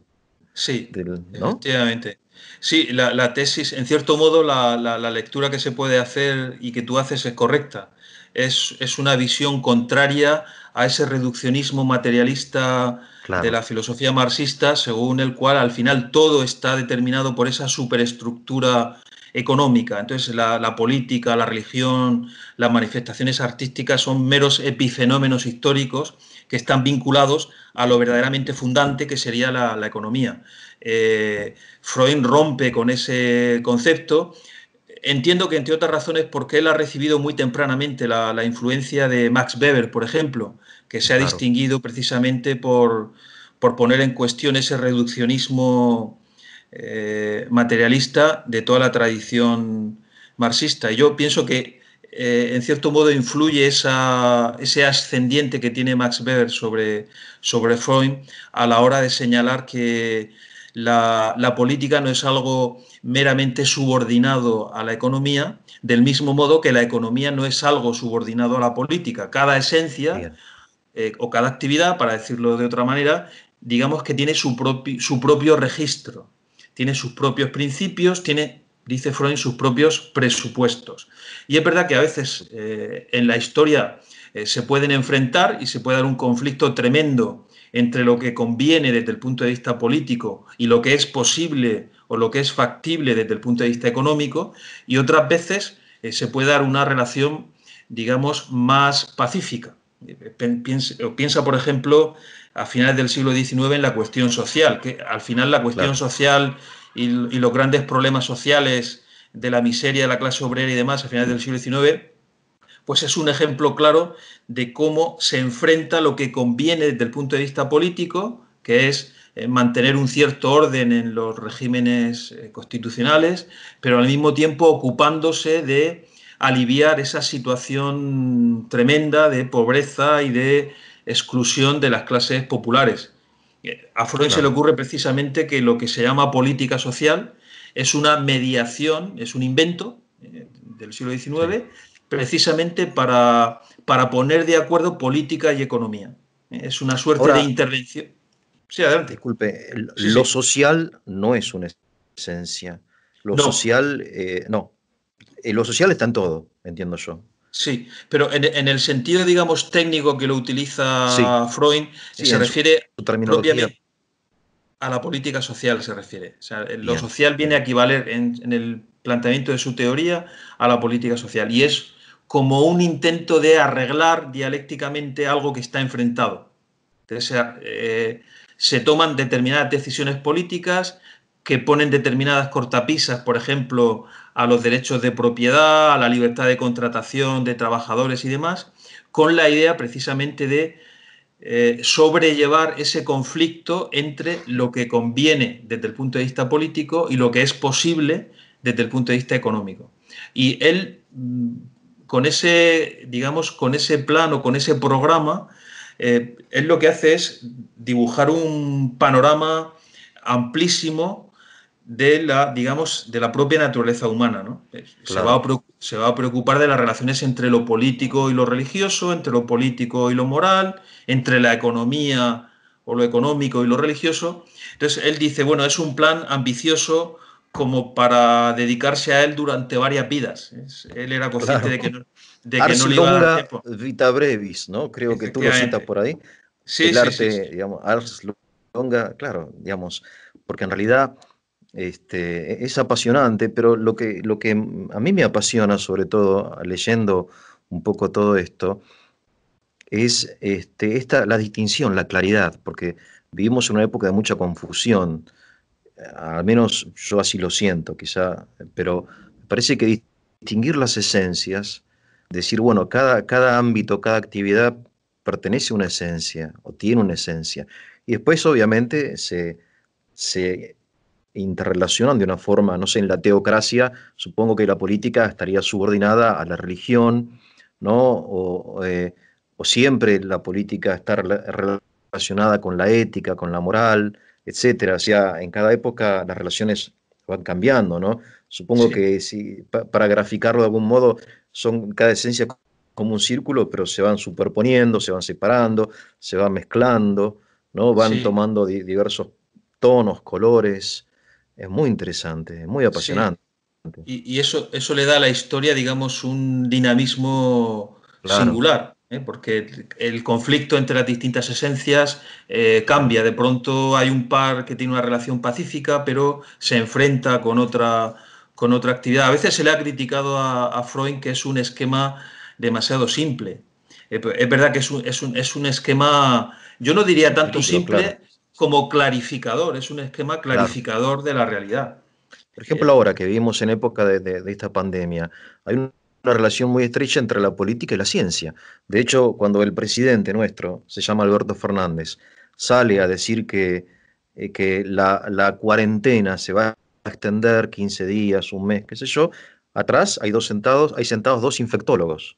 Sí, definitivamente Sí, la, tesis, en cierto modo, la, lectura que se puede hacer y que tú haces es correcta es, una visión contraria a ese reduccionismo materialista de la filosofía marxista, según el cual al final todo está determinado por esa superestructura económica. Entonces la, política, la religión, las manifestaciones artísticas son meros epifenómenos históricos que están vinculados a lo verdaderamente fundante que sería la, economía. Eh, Freud rompe con ese concepto entiendo que, entre otras razones, porque él ha recibido muy tempranamente la, influencia de Max Weber, por ejemplo, que se ha distinguido precisamente por, poner en cuestión ese reduccionismo eh, materialista de toda la tradición marxista. yo pienso que, eh, en cierto modo, influye ese ascendiente que tiene Max Weber sobre, sobre Freud a la hora de señalar que la, política no es algo meramente subordinado a la economía, del mismo modo que la economía no es algo subordinado a la política. Cada esencia eh, o cada actividad, para decirlo de otra manera, digamos que tiene su, propio registro, tiene sus propios principios, tiene, dice Freud, sus propios presupuestos. Y es verdad que a veces eh, en la historia eh, se pueden enfrentar y se puede dar un conflicto tremendo entre lo que conviene desde el punto de vista político y lo que es posible o lo que es factible desde el punto de vista económico, y otras veces eh, se puede dar una relación, digamos, más pacífica. Piensa, por ejemplo, a finales del siglo XIX en la cuestión social, que al final la cuestión social y los grandes problemas sociales de la miseria de la clase obrera y demás a finales del siglo XIX pues es un ejemplo claro de cómo se enfrenta lo que conviene desde el punto de vista político, que es eh, mantener un cierto orden en los regímenes eh, constitucionales, pero al mismo tiempo ocupándose de aliviar esa situación tremenda de pobreza y de exclusión de las clases populares. Eh, a Freud se le ocurre precisamente que lo que se llama política social es una mediación, es un invento del siglo XIX, precisamente para, para poner de acuerdo política y economía. Es una suerte de intervención. Sí, adelante. Disculpe, lo social no es una esencia. Lo social, eh, no. Eh, lo social está en todo, entiendo yo. Sí, pero en, el sentido, digamos, técnico que lo utiliza Freud, se refiere a la política social, se refiere. O sea, lo social viene a equivaler en, en, el planteamiento de su teoría a la política social y es como un intento de arreglar dialécticamente algo que está enfrentado. Eh, eh, se toman determinadas decisiones políticas que ponen determinadas cortapisas, por ejemplo, a los derechos de propiedad, a la libertad de contratación de trabajadores y demás, con la idea precisamente de eh, sobrellevar ese conflicto entre lo que conviene desde el punto de vista político y lo que es posible desde el punto de vista económico. Y él mm, con ese, digamos, con ese plan o con ese programa, eh, él lo que hace es dibujar un panorama amplísimo de la, digamos, de la propia naturaleza humana. Eh, se, va a se, va a preocupar de las relaciones entre lo político y lo religioso, entre lo político y lo moral, entre la economía o lo económico y lo religioso. Entonces, él dice, bueno, es un plan ambicioso, como para dedicarse a él durante varias vidas. Él era consciente de que no, de que le iba a Vita brevis, ¿no? Creo que tú lo citas por ahí. Sí, el arte, digamos, Ars longa, claro, digamos, porque en realidad este, es apasionante, pero lo que, lo que a mí me apasiona, sobre todo leyendo un poco todo esto, es este, esta, la distinción, la claridad, porque vivimos en una época de mucha confusión, al menos yo así lo siento quizá, pero parece que distinguir las esencias, decir, bueno, cada, ámbito, cada actividad pertenece a una esencia o tiene una esencia. Y después obviamente se, interrelacionan de una forma, no sé, en la teocracia supongo que la política estaría subordinada a la religión, ¿no? O, eh, o siempre la política está relacionada con la ética, con la moral, etcétera. O sea, en cada época las relaciones van cambiando, ¿no? Supongo que si, para graficarlo de algún modo, son cada esencia como un círculo, pero se van superponiendo, se van separando, se van mezclando, ¿no? Van tomando diversos tonos, colores. Es muy interesante, muy apasionante. Y, eso, eso le da a la historia, digamos, un dinamismo singular. ¿eh? porque el conflicto entre las distintas esencias eh, cambia. De pronto hay un par que tiene una relación pacífica, pero se enfrenta con otra, con otra actividad. A veces se le ha criticado a, Freud que es un esquema demasiado simple. Eh, pues, es verdad que es un, esquema, yo no diría tanto simple como clarificador, es un esquema clarificador de la realidad. Por ejemplo, ahora que vivimos en época de, esta pandemia, hay un una relación muy estrecha entre la política y la ciencia. De hecho, cuando el presidente nuestro, se llama Alberto Fernández, sale a decir que, eh, que la, cuarentena se va a extender 15 días, un mes, qué sé yo, atrás hay dos sentados, hay sentados dos infectólogos.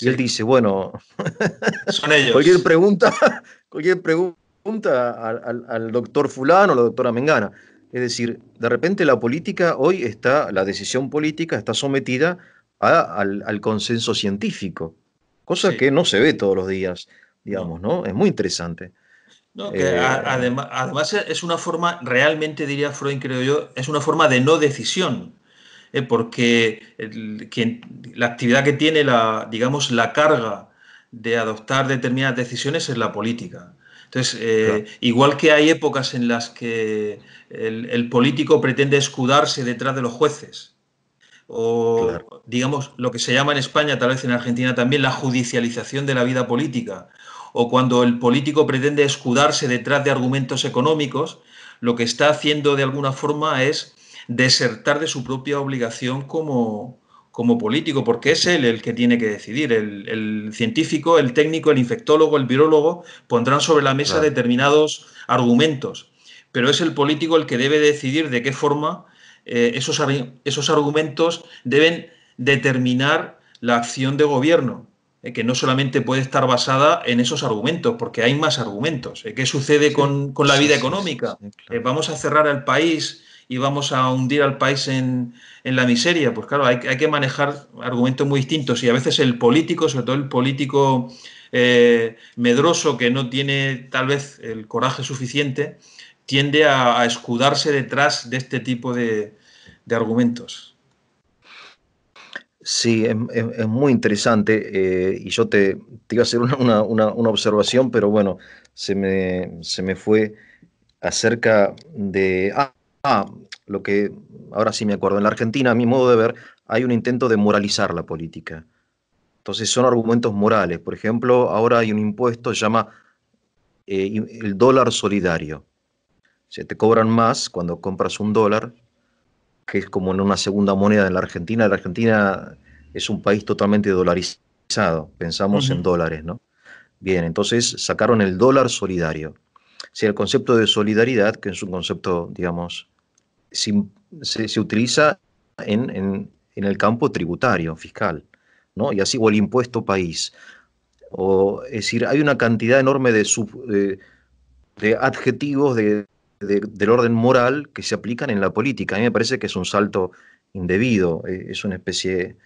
Y él dice, bueno, (laughs) cualquier pregunta, (laughs) pregunta al, doctor fulano o la doctora Mengana. Es decir, de repente la política hoy está, la decisión política está sometida al, consenso científico, cosa que no se ve todos los días, digamos, ¿no? Es muy interesante. Eh, además, e, es una forma, realmente diría Freud, creo yo, es una forma de no decisión, eh, porque quien, la actividad que tiene, la, digamos, la carga de adoptar determinadas decisiones es la política. Entonces, eh, igual que hay épocas en las que el político pretende escudarse detrás de los jueces, o digamos lo que se llama en España, tal vez en Argentina también, la judicialización de la vida política, o cuando el político pretende escudarse detrás de argumentos económicos, lo que está haciendo de alguna forma es desertar de su propia obligación como, político, porque es él el que tiene que decidir. El, científico, el técnico, el infectólogo, el virólogo pondrán sobre la mesa determinados argumentos, pero es el político el que debe decidir de qué forma eh, esos, argumentos deben determinar la acción de gobierno, eh, que no solamente puede estar basada en esos argumentos, porque hay más argumentos. Eh, ¿Qué sucede con, la vida económica? ¿Vamos a cerrar al país y vamos a hundir al país en, la miseria? Pues claro, hay, que manejar argumentos muy distintos y a veces el político, sobre todo el político medroso que no tiene tal vez el coraje suficiente, tiende a, escudarse detrás de este tipo de, argumentos. Sí, es, muy interesante eh, y yo te, iba a hacer una, observación, pero bueno, se me, fue acerca de... Ah, ah, lo que ahora sí me acuerdo. En la Argentina, a mi modo de ver, hay un intento de moralizar la política. Entonces son argumentos morales. Por ejemplo, ahora hay un impuesto se llama eh, el dólar solidario. Se te cobran más cuando compras un dólar, que es como en una segunda moneda en la Argentina. La Argentina es un país totalmente dolarizado, pensamos en dólares, ¿no? Bien, entonces sacaron el dólar solidario. Si el concepto de solidaridad, que es un concepto, digamos, se, utiliza en, el campo tributario, fiscal, ¿no? Y así, o el impuesto país. O, es decir, hay una cantidad enorme de adjetivos, de, del orden moral que se aplican en la política. A mí me parece que es un salto indebido, eh, es una especie,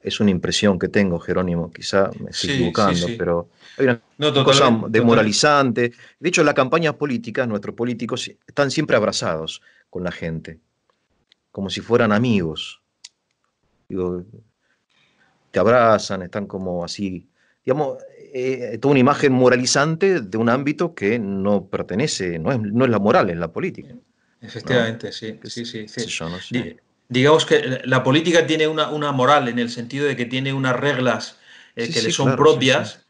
es una impresión que tengo, Jerónimo, quizá me estoy equivocando, pero hay una cosa demoralizante. De hecho, en las campañas políticas, nuestros políticos están siempre abrazados con la gente, como si fueran amigos. te abrazan, están como así. Digamos, eh, toda una imagen moralizante de un ámbito que no pertenece, no es, la moral, en la política. Efectivamente, sí, sí, sí. Digamos que la política tiene una, moral en el sentido de que tiene unas reglas eh, que le son propias,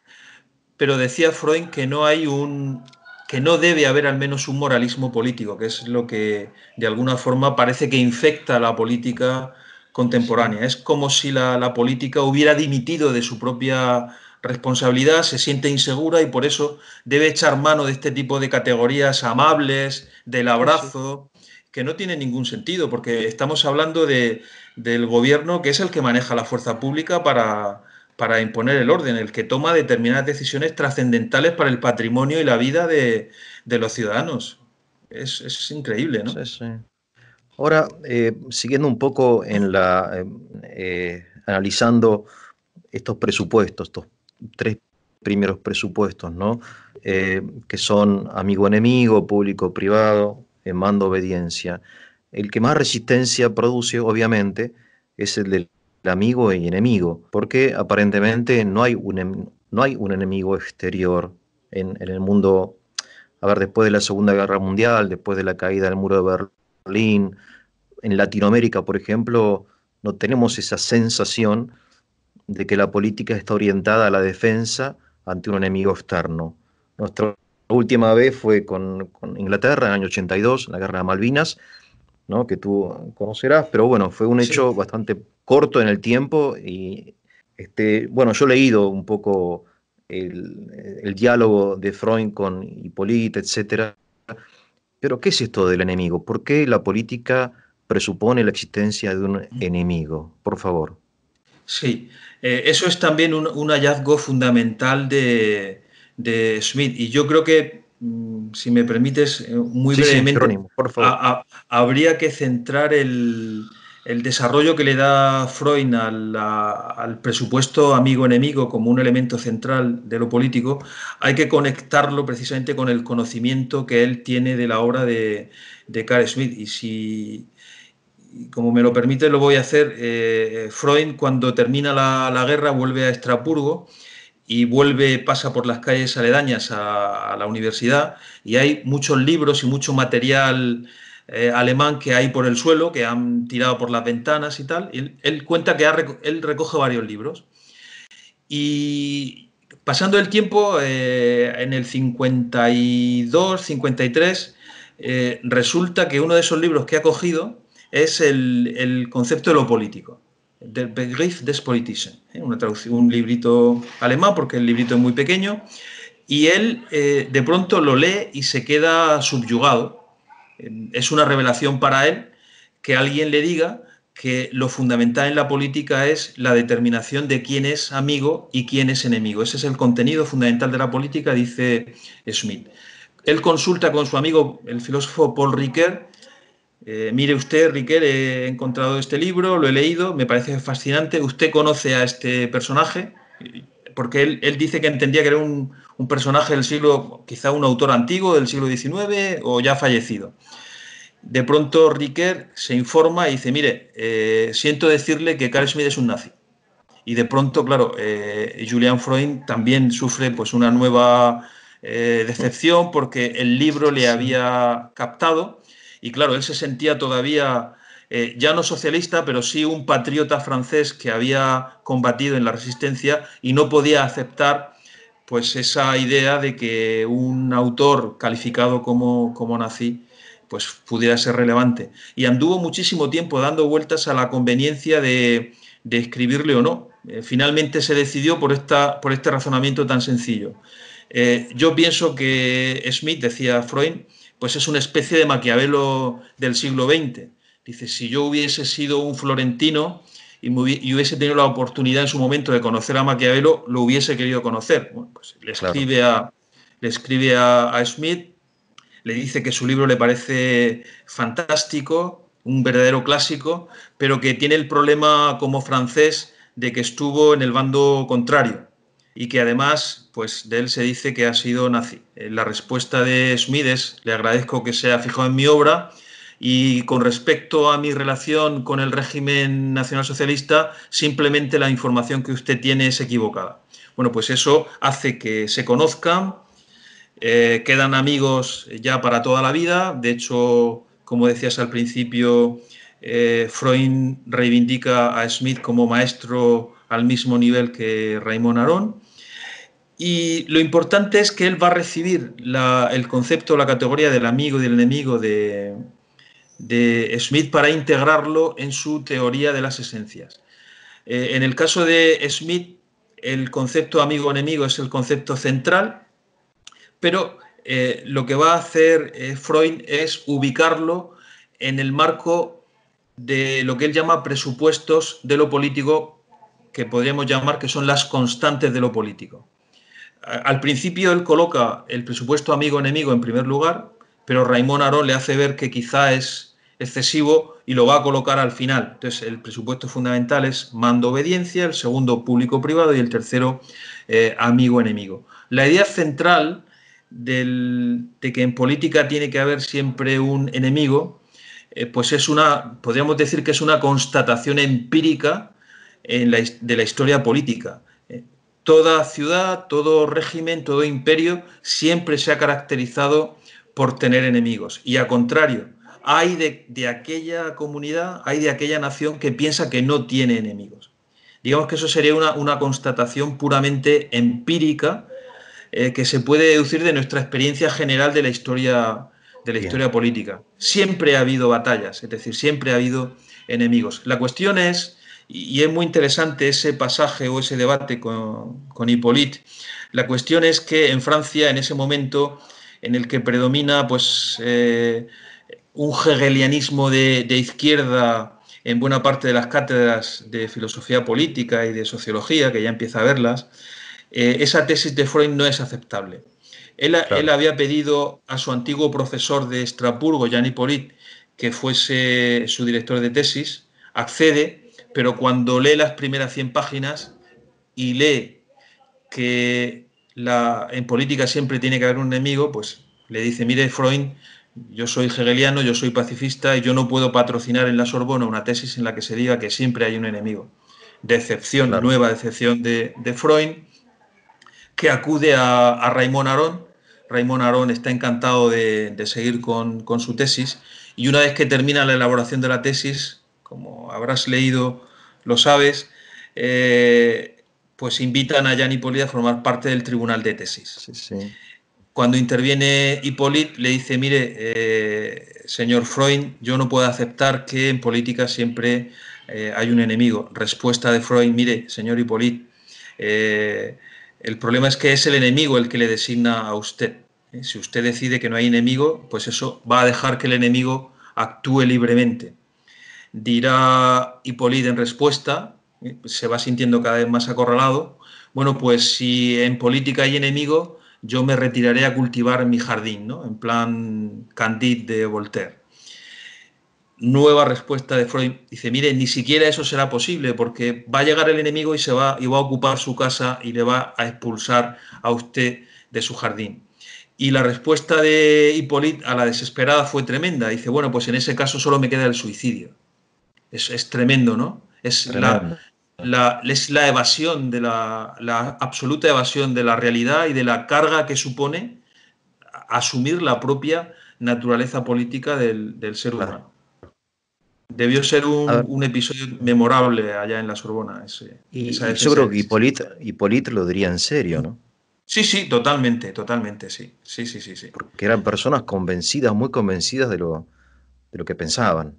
pero decía Freud que no hay un que no debe haber al menos un moralismo político, que es lo que de alguna forma parece que infecta la política contemporánea. Es como si la, la política hubiera dimitido de su propia responsabilidad, se siente insegura y por eso debe echar mano de este tipo de categorías amables, del abrazo, que no tiene ningún sentido, porque estamos hablando de, del gobierno que es el que maneja la fuerza pública para, para imponer el orden, el que toma determinadas decisiones trascendentales para el patrimonio y la vida de, los ciudadanos. Es, es, increíble, ¿no? Ahora, eh, siguiendo un poco en la, eh, eh, analizando estos presupuestos, estos tres primeros presupuestos, ¿no? Eh, que son amigo-enemigo, público-privado, eh, mando-obediencia. El que más resistencia produce, obviamente, es el del amigo y enemigo, porque aparentemente no hay un, em, no hay un enemigo exterior en, en el mundo. A ver, después de la Segunda Guerra Mundial, después de la caída del muro de Berlín, en Latinoamérica, por ejemplo, no tenemos esa sensación de que la política está orientada a la defensa ante un enemigo externo. Nuestra última vez fue con, Inglaterra en el año 82, en la guerra de Malvinas, ¿no? que tú conocerás, pero bueno, fue un hecho bastante corto en el tiempo y este, bueno, yo he leído un poco el, diálogo de Freud con Hipólita, etcétera, pero ¿qué es esto del enemigo? ¿Por qué la política presupone la existencia de un mm. enemigo? Por favor. Sí, eh, eso es también un, hallazgo fundamental de, de, Smith. Y yo creo que, mm, si me permites, eh, muy brevemente, habría que centrar el, desarrollo que le da Freud al, presupuesto amigo-enemigo como un elemento central de lo político. Hay que conectarlo precisamente con el conocimiento que él tiene de la obra de, de Carl Smith. Y si como me lo permite, lo voy a hacer. Eh, eh Freud, cuando termina la, guerra, vuelve a Estrasburgo y vuelve, pasa por las calles aledañas a, la universidad y hay muchos libros y mucho material eh, alemán que hay por el suelo, que han tirado por las ventanas y tal. Él, él cuenta que ha, él recoge varios libros. Y pasando el tiempo, eh, en el 52, 53, resulta que uno de esos libros que ha cogido, es el, concepto de lo político. Der Begriff des Politischen, ¿eh? Una un librito alemán, porque el librito es muy pequeño, y él eh, de pronto lo lee y se queda subyugado. Eh, es una revelación para él que alguien le diga que lo fundamental en la política es la determinación de quién es amigo y quién es enemigo. Ese es el contenido fundamental de la política, dice Schmidt. Él consulta con su amigo, el filósofo Paul ricker eh, mire usted, Riquel, he encontrado este libro, lo he leído, me parece fascinante. Usted conoce a este personaje, porque él, dice que entendía que era un, personaje del siglo, quizá un autor antiguo del siglo XIX o ya fallecido. De pronto Riquel se informa y dice, mire, eh, siento decirle que Carl Schmitt es un nazi. Y de pronto, claro, eh, Julian Freud también sufre pues, una nueva decepción porque el libro le había captado y claro, él se sentía todavía eh, ya no socialista, pero sí un patriota francés que había combatido en la resistencia y no podía aceptar pues esa idea de que un autor calificado como, como nazi pues pudiera ser relevante. Y anduvo muchísimo tiempo dando vueltas a la conveniencia de, escribirle o no. Eh, finalmente se decidió por, esta, por este razonamiento tan sencillo. Eh, yo pienso que Smith, decía Freud, pues es una especie de Maquiavelo del siglo XX. Dice, si yo hubiese sido un florentino y, hubiese tenido la oportunidad en su momento de conocer a Maquiavelo, lo hubiese querido conocer. Bueno, pues le escribe, a, le escribe a, a, Smith, le dice que su libro le parece fantástico, un verdadero clásico, pero que tiene el problema como francés de que estuvo en el bando contrario y que además pues, de él se dice que ha sido nazi. Eh, la respuesta de Smides, le agradezco que se ha fijado en mi obra y con respecto a mi relación con el régimen nacionalsocialista, simplemente la información que usted tiene es equivocada. Bueno, pues eso hace que se conozcan, eh, quedan amigos ya para toda la vida, de hecho, como decías al principio, eh, Freud reivindica a Smith como maestro al mismo nivel que Raymond Aron, Y lo importante es que él va a recibir el concepto, la categoría del amigo y del enemigo de, de Smith para integrarlo en su teoría de las esencias. Eh, en el caso de Smith, el concepto amigo-enemigo es el concepto central, pero eh, lo que va a hacer eh, Freud es ubicarlo en el marco de lo que él llama presupuestos de lo político que podríamos llamar que son las constantes de lo político. Al principio él coloca el presupuesto amigo-enemigo en primer lugar, pero Raimón Arón le hace ver que quizá es excesivo y lo va a colocar al final. Entonces, el presupuesto fundamental es mando-obediencia, el segundo público-privado y el tercero eh, amigo-enemigo. La idea central de que en política tiene que haber siempre un enemigo, eh, pues es una, podríamos decir que es una constatación empírica en la, de la historia política. Eh, toda ciudad, todo régimen, todo imperio siempre se ha caracterizado por tener enemigos. Y a contrario, hay de, aquella comunidad, hay de aquella nación que piensa que no tiene enemigos. Digamos que eso sería una, constatación puramente empírica eh, que se puede deducir de nuestra experiencia general de la historia de la historia política. Siempre ha habido batallas, es decir, siempre ha habido enemigos. La cuestión es y, es muy interesante ese pasaje o ese debate con, Hippolyte. La cuestión es que en Francia, en ese momento en el que predomina pues, eh, un hegelianismo de, izquierda en buena parte de las cátedras de filosofía política y de sociología, que ya empieza a verlas, eh, esa tesis de Freud no es aceptable. Él, había pedido a su antiguo profesor de Estrasburgo, Jean Hippolyte, que fuese su director de tesis, accede, pero cuando lee las primeras 100 páginas y lee que en política siempre tiene que haber un enemigo, pues le dice, mire Freud, yo soy hegeliano, yo soy pacifista y yo no puedo patrocinar en la Sorbona una tesis en la que se diga que siempre hay un enemigo. Decepción, la nueva decepción de, Freud, que acude a, Raimón Raymond Aron. Raymond Aron está encantado de, seguir con su tesis y una vez que termina la elaboración de la tesis, como habrás leído, lo sabes, eh, pues invitan a Jan Hipolit a formar parte del tribunal de tesis. Cuando interviene Hippolyte le dice, mire, eh, señor Freud, yo no puedo aceptar que en política siempre eh, hay un enemigo. Respuesta de Freud, mire, señor Hippolyte, el problema es que es el enemigo el que le designa a usted. Si usted decide que no hay enemigo, pues eso va a dejar que el enemigo actúe libremente dirá Hipólito en respuesta, eh, se va sintiendo cada vez más acorralado, bueno, pues si en política hay enemigo, yo me retiraré a cultivar mi jardín, ¿no? En plan Candide de Voltaire. Nueva respuesta de Freud. Dice, mire, ni siquiera eso será posible porque va a llegar el enemigo y, se va, y va a ocupar su casa y le va a expulsar a usted de su jardín. Y la respuesta de Hippolyte a la desesperada fue tremenda. Dice, bueno, pues en ese caso solo me queda el suicidio. Es, tremendo, ¿no? Es La, es la evasión, de la, absoluta evasión de la realidad y de la carga que supone asumir la propia naturaleza política del, ser humano. Debió ser un, episodio memorable allá en la Sorbona. y, yo creo que lo diría en serio, ¿no? Sí, sí, totalmente, totalmente, sí. Sí, sí, sí, sí. Porque eran personas convencidas, muy convencidas de lo que pensaban.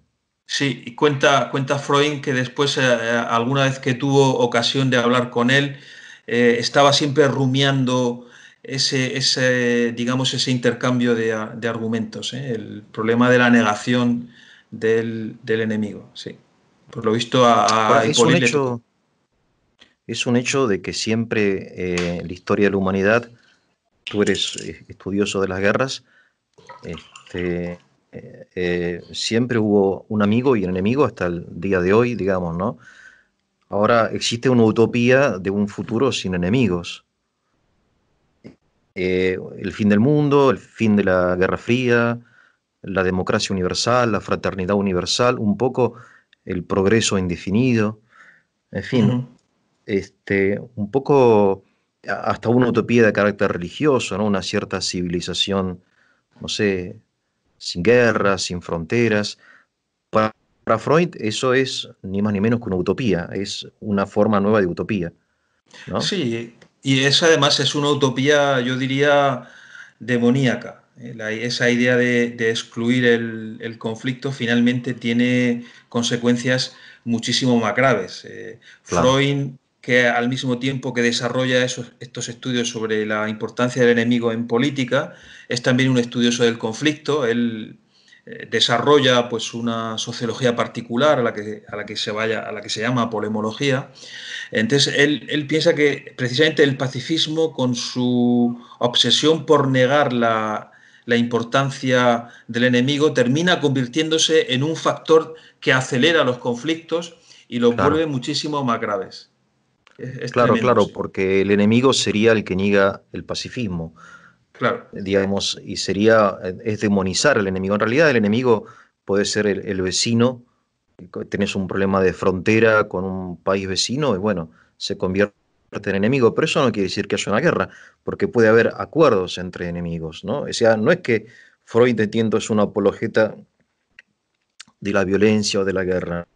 Sí, cuenta, cuenta Freud que después, eh, eh, alguna vez que tuvo ocasión de hablar con él, eh, estaba siempre rumiando ese, ese, digamos, ese intercambio de, de argumentos, el problema de la negación del, enemigo. Sí. Por lo visto, a, es, un hecho, es un hecho de que siempre en la historia de la humanidad, tú eres estudioso de las guerras, este, eh, eh, siempre hubo un amigo y un enemigo hasta el día de hoy, digamos, ¿no? Ahora existe una utopía de un futuro sin enemigos. Eh, el fin del mundo, el fin de la Guerra Fría, la democracia universal, la fraternidad universal, un poco el progreso indefinido, en fin, este, un poco hasta una utopía de carácter religioso, ¿no? una cierta civilización, no sé, sin guerras, sin fronteras. Para, Freud eso es ni más ni menos que una utopía, es una forma nueva de utopía. Sí, y esa además es una utopía, yo diría, demoníaca. Eh, esa idea de, excluir el, conflicto finalmente tiene consecuencias muchísimo más graves. Eh, Freud que al mismo tiempo que desarrolla estos estudios sobre la importancia del enemigo en política, es también un estudioso del conflicto. Él eh, desarrolla pues, una sociología particular a la, que, se vaya, a la que se llama polemología. Entonces, él, piensa que precisamente el pacifismo, con su obsesión por negar la, importancia del enemigo, termina convirtiéndose en un factor que acelera los conflictos y los vuelve muchísimo más graves claro, claro, porque el enemigo sería el que niega el pacifismo. Claro. Digamos, y sería, eh, es demonizar al enemigo. En realidad el enemigo puede ser el, vecino, tenés un problema de frontera con un país vecino y bueno, se convierte en enemigo, pero eso no quiere decir que haya una guerra, porque puede haber acuerdos entre enemigos, ¿no? O sea, no es que Freud, entiendo, es una apologeta de la violencia o de la guerra,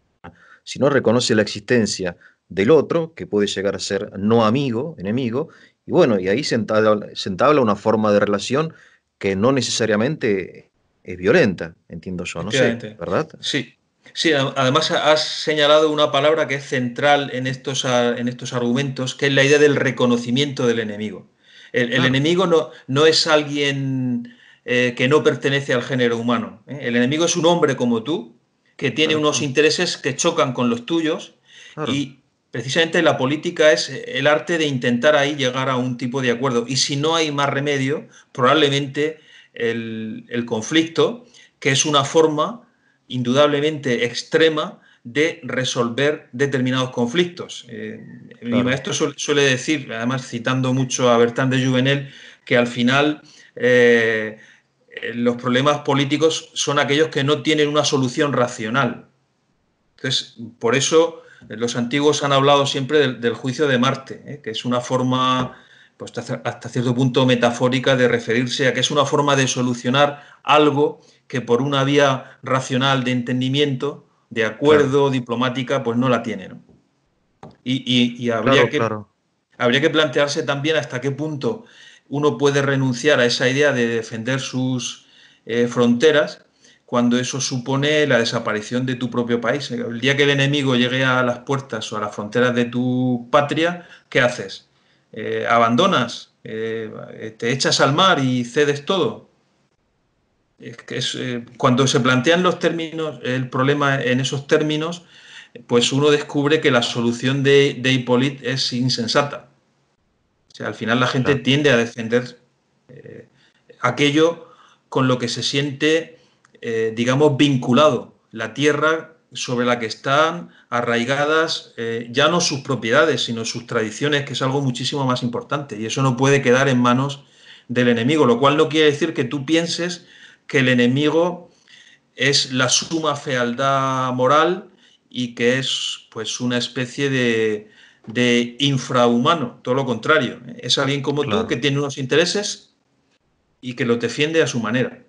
sino reconoce la existencia del otro, que puede llegar a ser no amigo, enemigo, y bueno, y ahí se entabla, una forma de relación que no necesariamente es violenta, entiendo yo, no sé, ¿verdad? Sí, Sí, además has señalado una palabra que es central en estos, en estos argumentos, que es la idea del reconocimiento del enemigo. El, enemigo no, no, es alguien eh, que no pertenece al género humano. ¿eh? El enemigo es un hombre como tú, que tiene unos intereses que chocan con los tuyos y, precisamente la política es eh, el arte de intentar ahí llegar a un tipo de acuerdo. Y si no hay más remedio, probablemente el, conflicto, que es una forma indudablemente extrema de resolver determinados conflictos. Eh, mi maestro suele, decir, además citando mucho a Bertrand de Juvenel, que al final eh, los problemas políticos son aquellos que no tienen una solución racional. Entonces, por eso los antiguos han hablado siempre del, juicio de Marte, ¿eh? que es una forma, pues, hasta cierto punto metafórica, de referirse a que es una forma de solucionar algo que por una vía racional de entendimiento, de acuerdo, diplomática, pues no la tiene. Y, habría, que, plantearse también hasta qué punto uno puede renunciar a esa idea de defender sus eh, fronteras cuando eso supone la desaparición de tu propio país. El día que el enemigo llegue a las puertas o a las fronteras de tu patria, ¿qué haces? Eh, ¿Abandonas? Eh, ¿Te echas al mar y cedes todo? Eh, cuando se plantean los términos, el problema en esos términos, pues uno descubre que la solución de, de es insensata. O sea, al final la gente tiende a defender aquello con lo que se siente eh, digamos, vinculado la tierra sobre la que están arraigadas eh, ya no sus propiedades, sino sus tradiciones, que es algo muchísimo más importante. Y eso no puede quedar en manos del enemigo, lo cual no quiere decir que tú pienses que el enemigo es la suma fealdad moral y que es pues una especie de, de infrahumano, todo lo contrario. Es alguien como tú que tiene unos intereses y que lo defiende a su manera.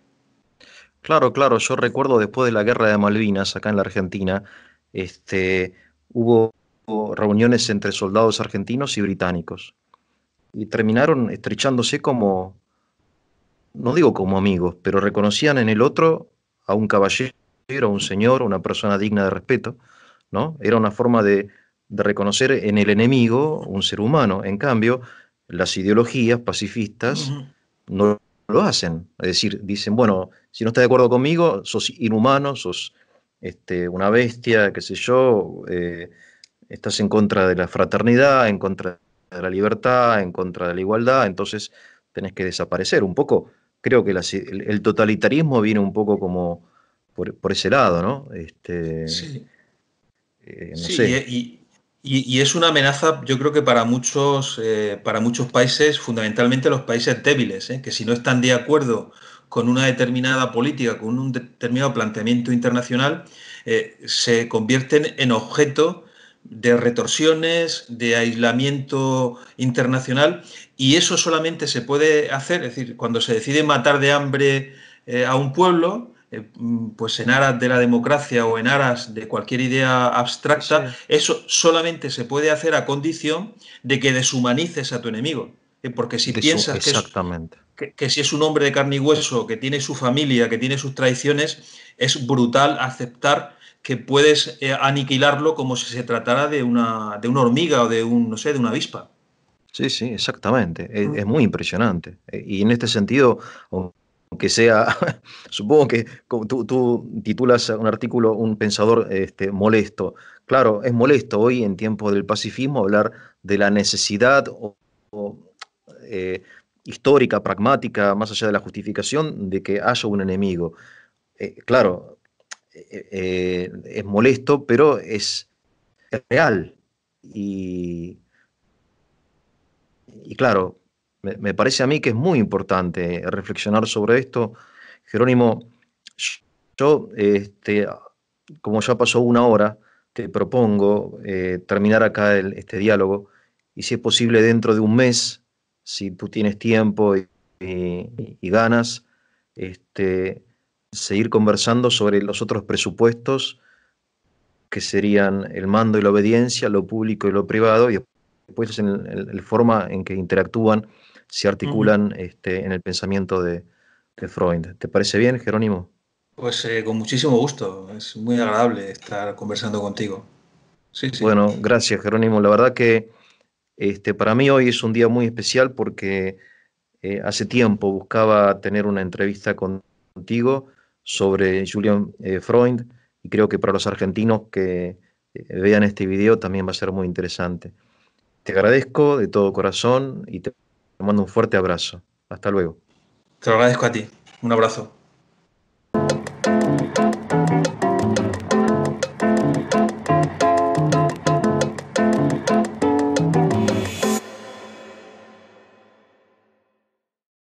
Claro, claro, yo recuerdo después de la guerra de Malvinas, acá en la Argentina, este, hubo reuniones entre soldados argentinos y británicos. Y terminaron estrechándose como, no digo como amigos, pero reconocían en el otro a un caballero, a un señor, una persona digna de respeto, ¿no? Era una forma de, reconocer en el enemigo un ser humano. En cambio, las ideologías pacifistas no lo hacen. Es decir, dicen, bueno, si no estás de acuerdo conmigo, sos inhumano, sos este, una bestia, qué sé yo, eh, estás en contra de la fraternidad, en contra de la libertad, en contra de la igualdad, entonces tenés que desaparecer. Un poco, creo que el, totalitarismo viene un poco como por, ese lado, ¿no? Este, sí. Eh, no sí y, es una amenaza, yo creo que para muchos, eh, para muchos países, fundamentalmente los países débiles, ¿eh? que si no están de acuerdo con una determinada política, con un determinado planteamiento internacional, eh, se convierten en objeto de retorsiones, de aislamiento internacional, y eso solamente se puede hacer, es decir, cuando se decide matar de hambre a un pueblo, eh, mm, pues en aras de la democracia o en aras de cualquier idea abstracta, eso solamente se puede hacer a condición de que deshumanices a tu enemigo. Eh, porque si piensas Que, si es un hombre de carne y hueso, que tiene su familia, que tiene sus traiciones, es brutal aceptar que puedes eh, aniquilarlo como si se tratara de una, de una hormiga o de un, no sé, de una avispa. Sí, sí, exactamente. es, mm. muy impresionante. Y en este sentido, aunque sea, (laughs) supongo que tú, titulas un artículo un pensador este, molesto. Claro, es molesto hoy en tiempos del pacifismo hablar de la necesidad eh, histórica, pragmática, más allá de la justificación, de que haya un enemigo. Eh, claro, eh, es molesto, pero es, real. Y, y claro, me, parece a mí que es muy importante reflexionar sobre esto. Jerónimo, yo, este, como ya pasó una hora, te propongo eh, terminar acá este diálogo y si es posible dentro de un mes, si tú tienes tiempo y, ganas, este, seguir conversando sobre los otros presupuestos que serían el mando y la obediencia, lo público y lo privado, y después en, el forma en que interactúan se articulan este, en el pensamiento de, de, Freud. ¿Te parece bien, Jerónimo? Pues eh, con muchísimo gusto, es muy agradable estar conversando contigo. Sí, Bueno, gracias Jerónimo. La verdad que este, para mí hoy es un día muy especial porque eh, hace tiempo buscaba tener una entrevista contigo sobre Julian eh, Freud y creo que para los argentinos que vean este video también va a ser muy interesante. Te agradezco de todo corazón y te te mando un fuerte abrazo. Hasta luego. Te lo agradezco a ti. Un abrazo.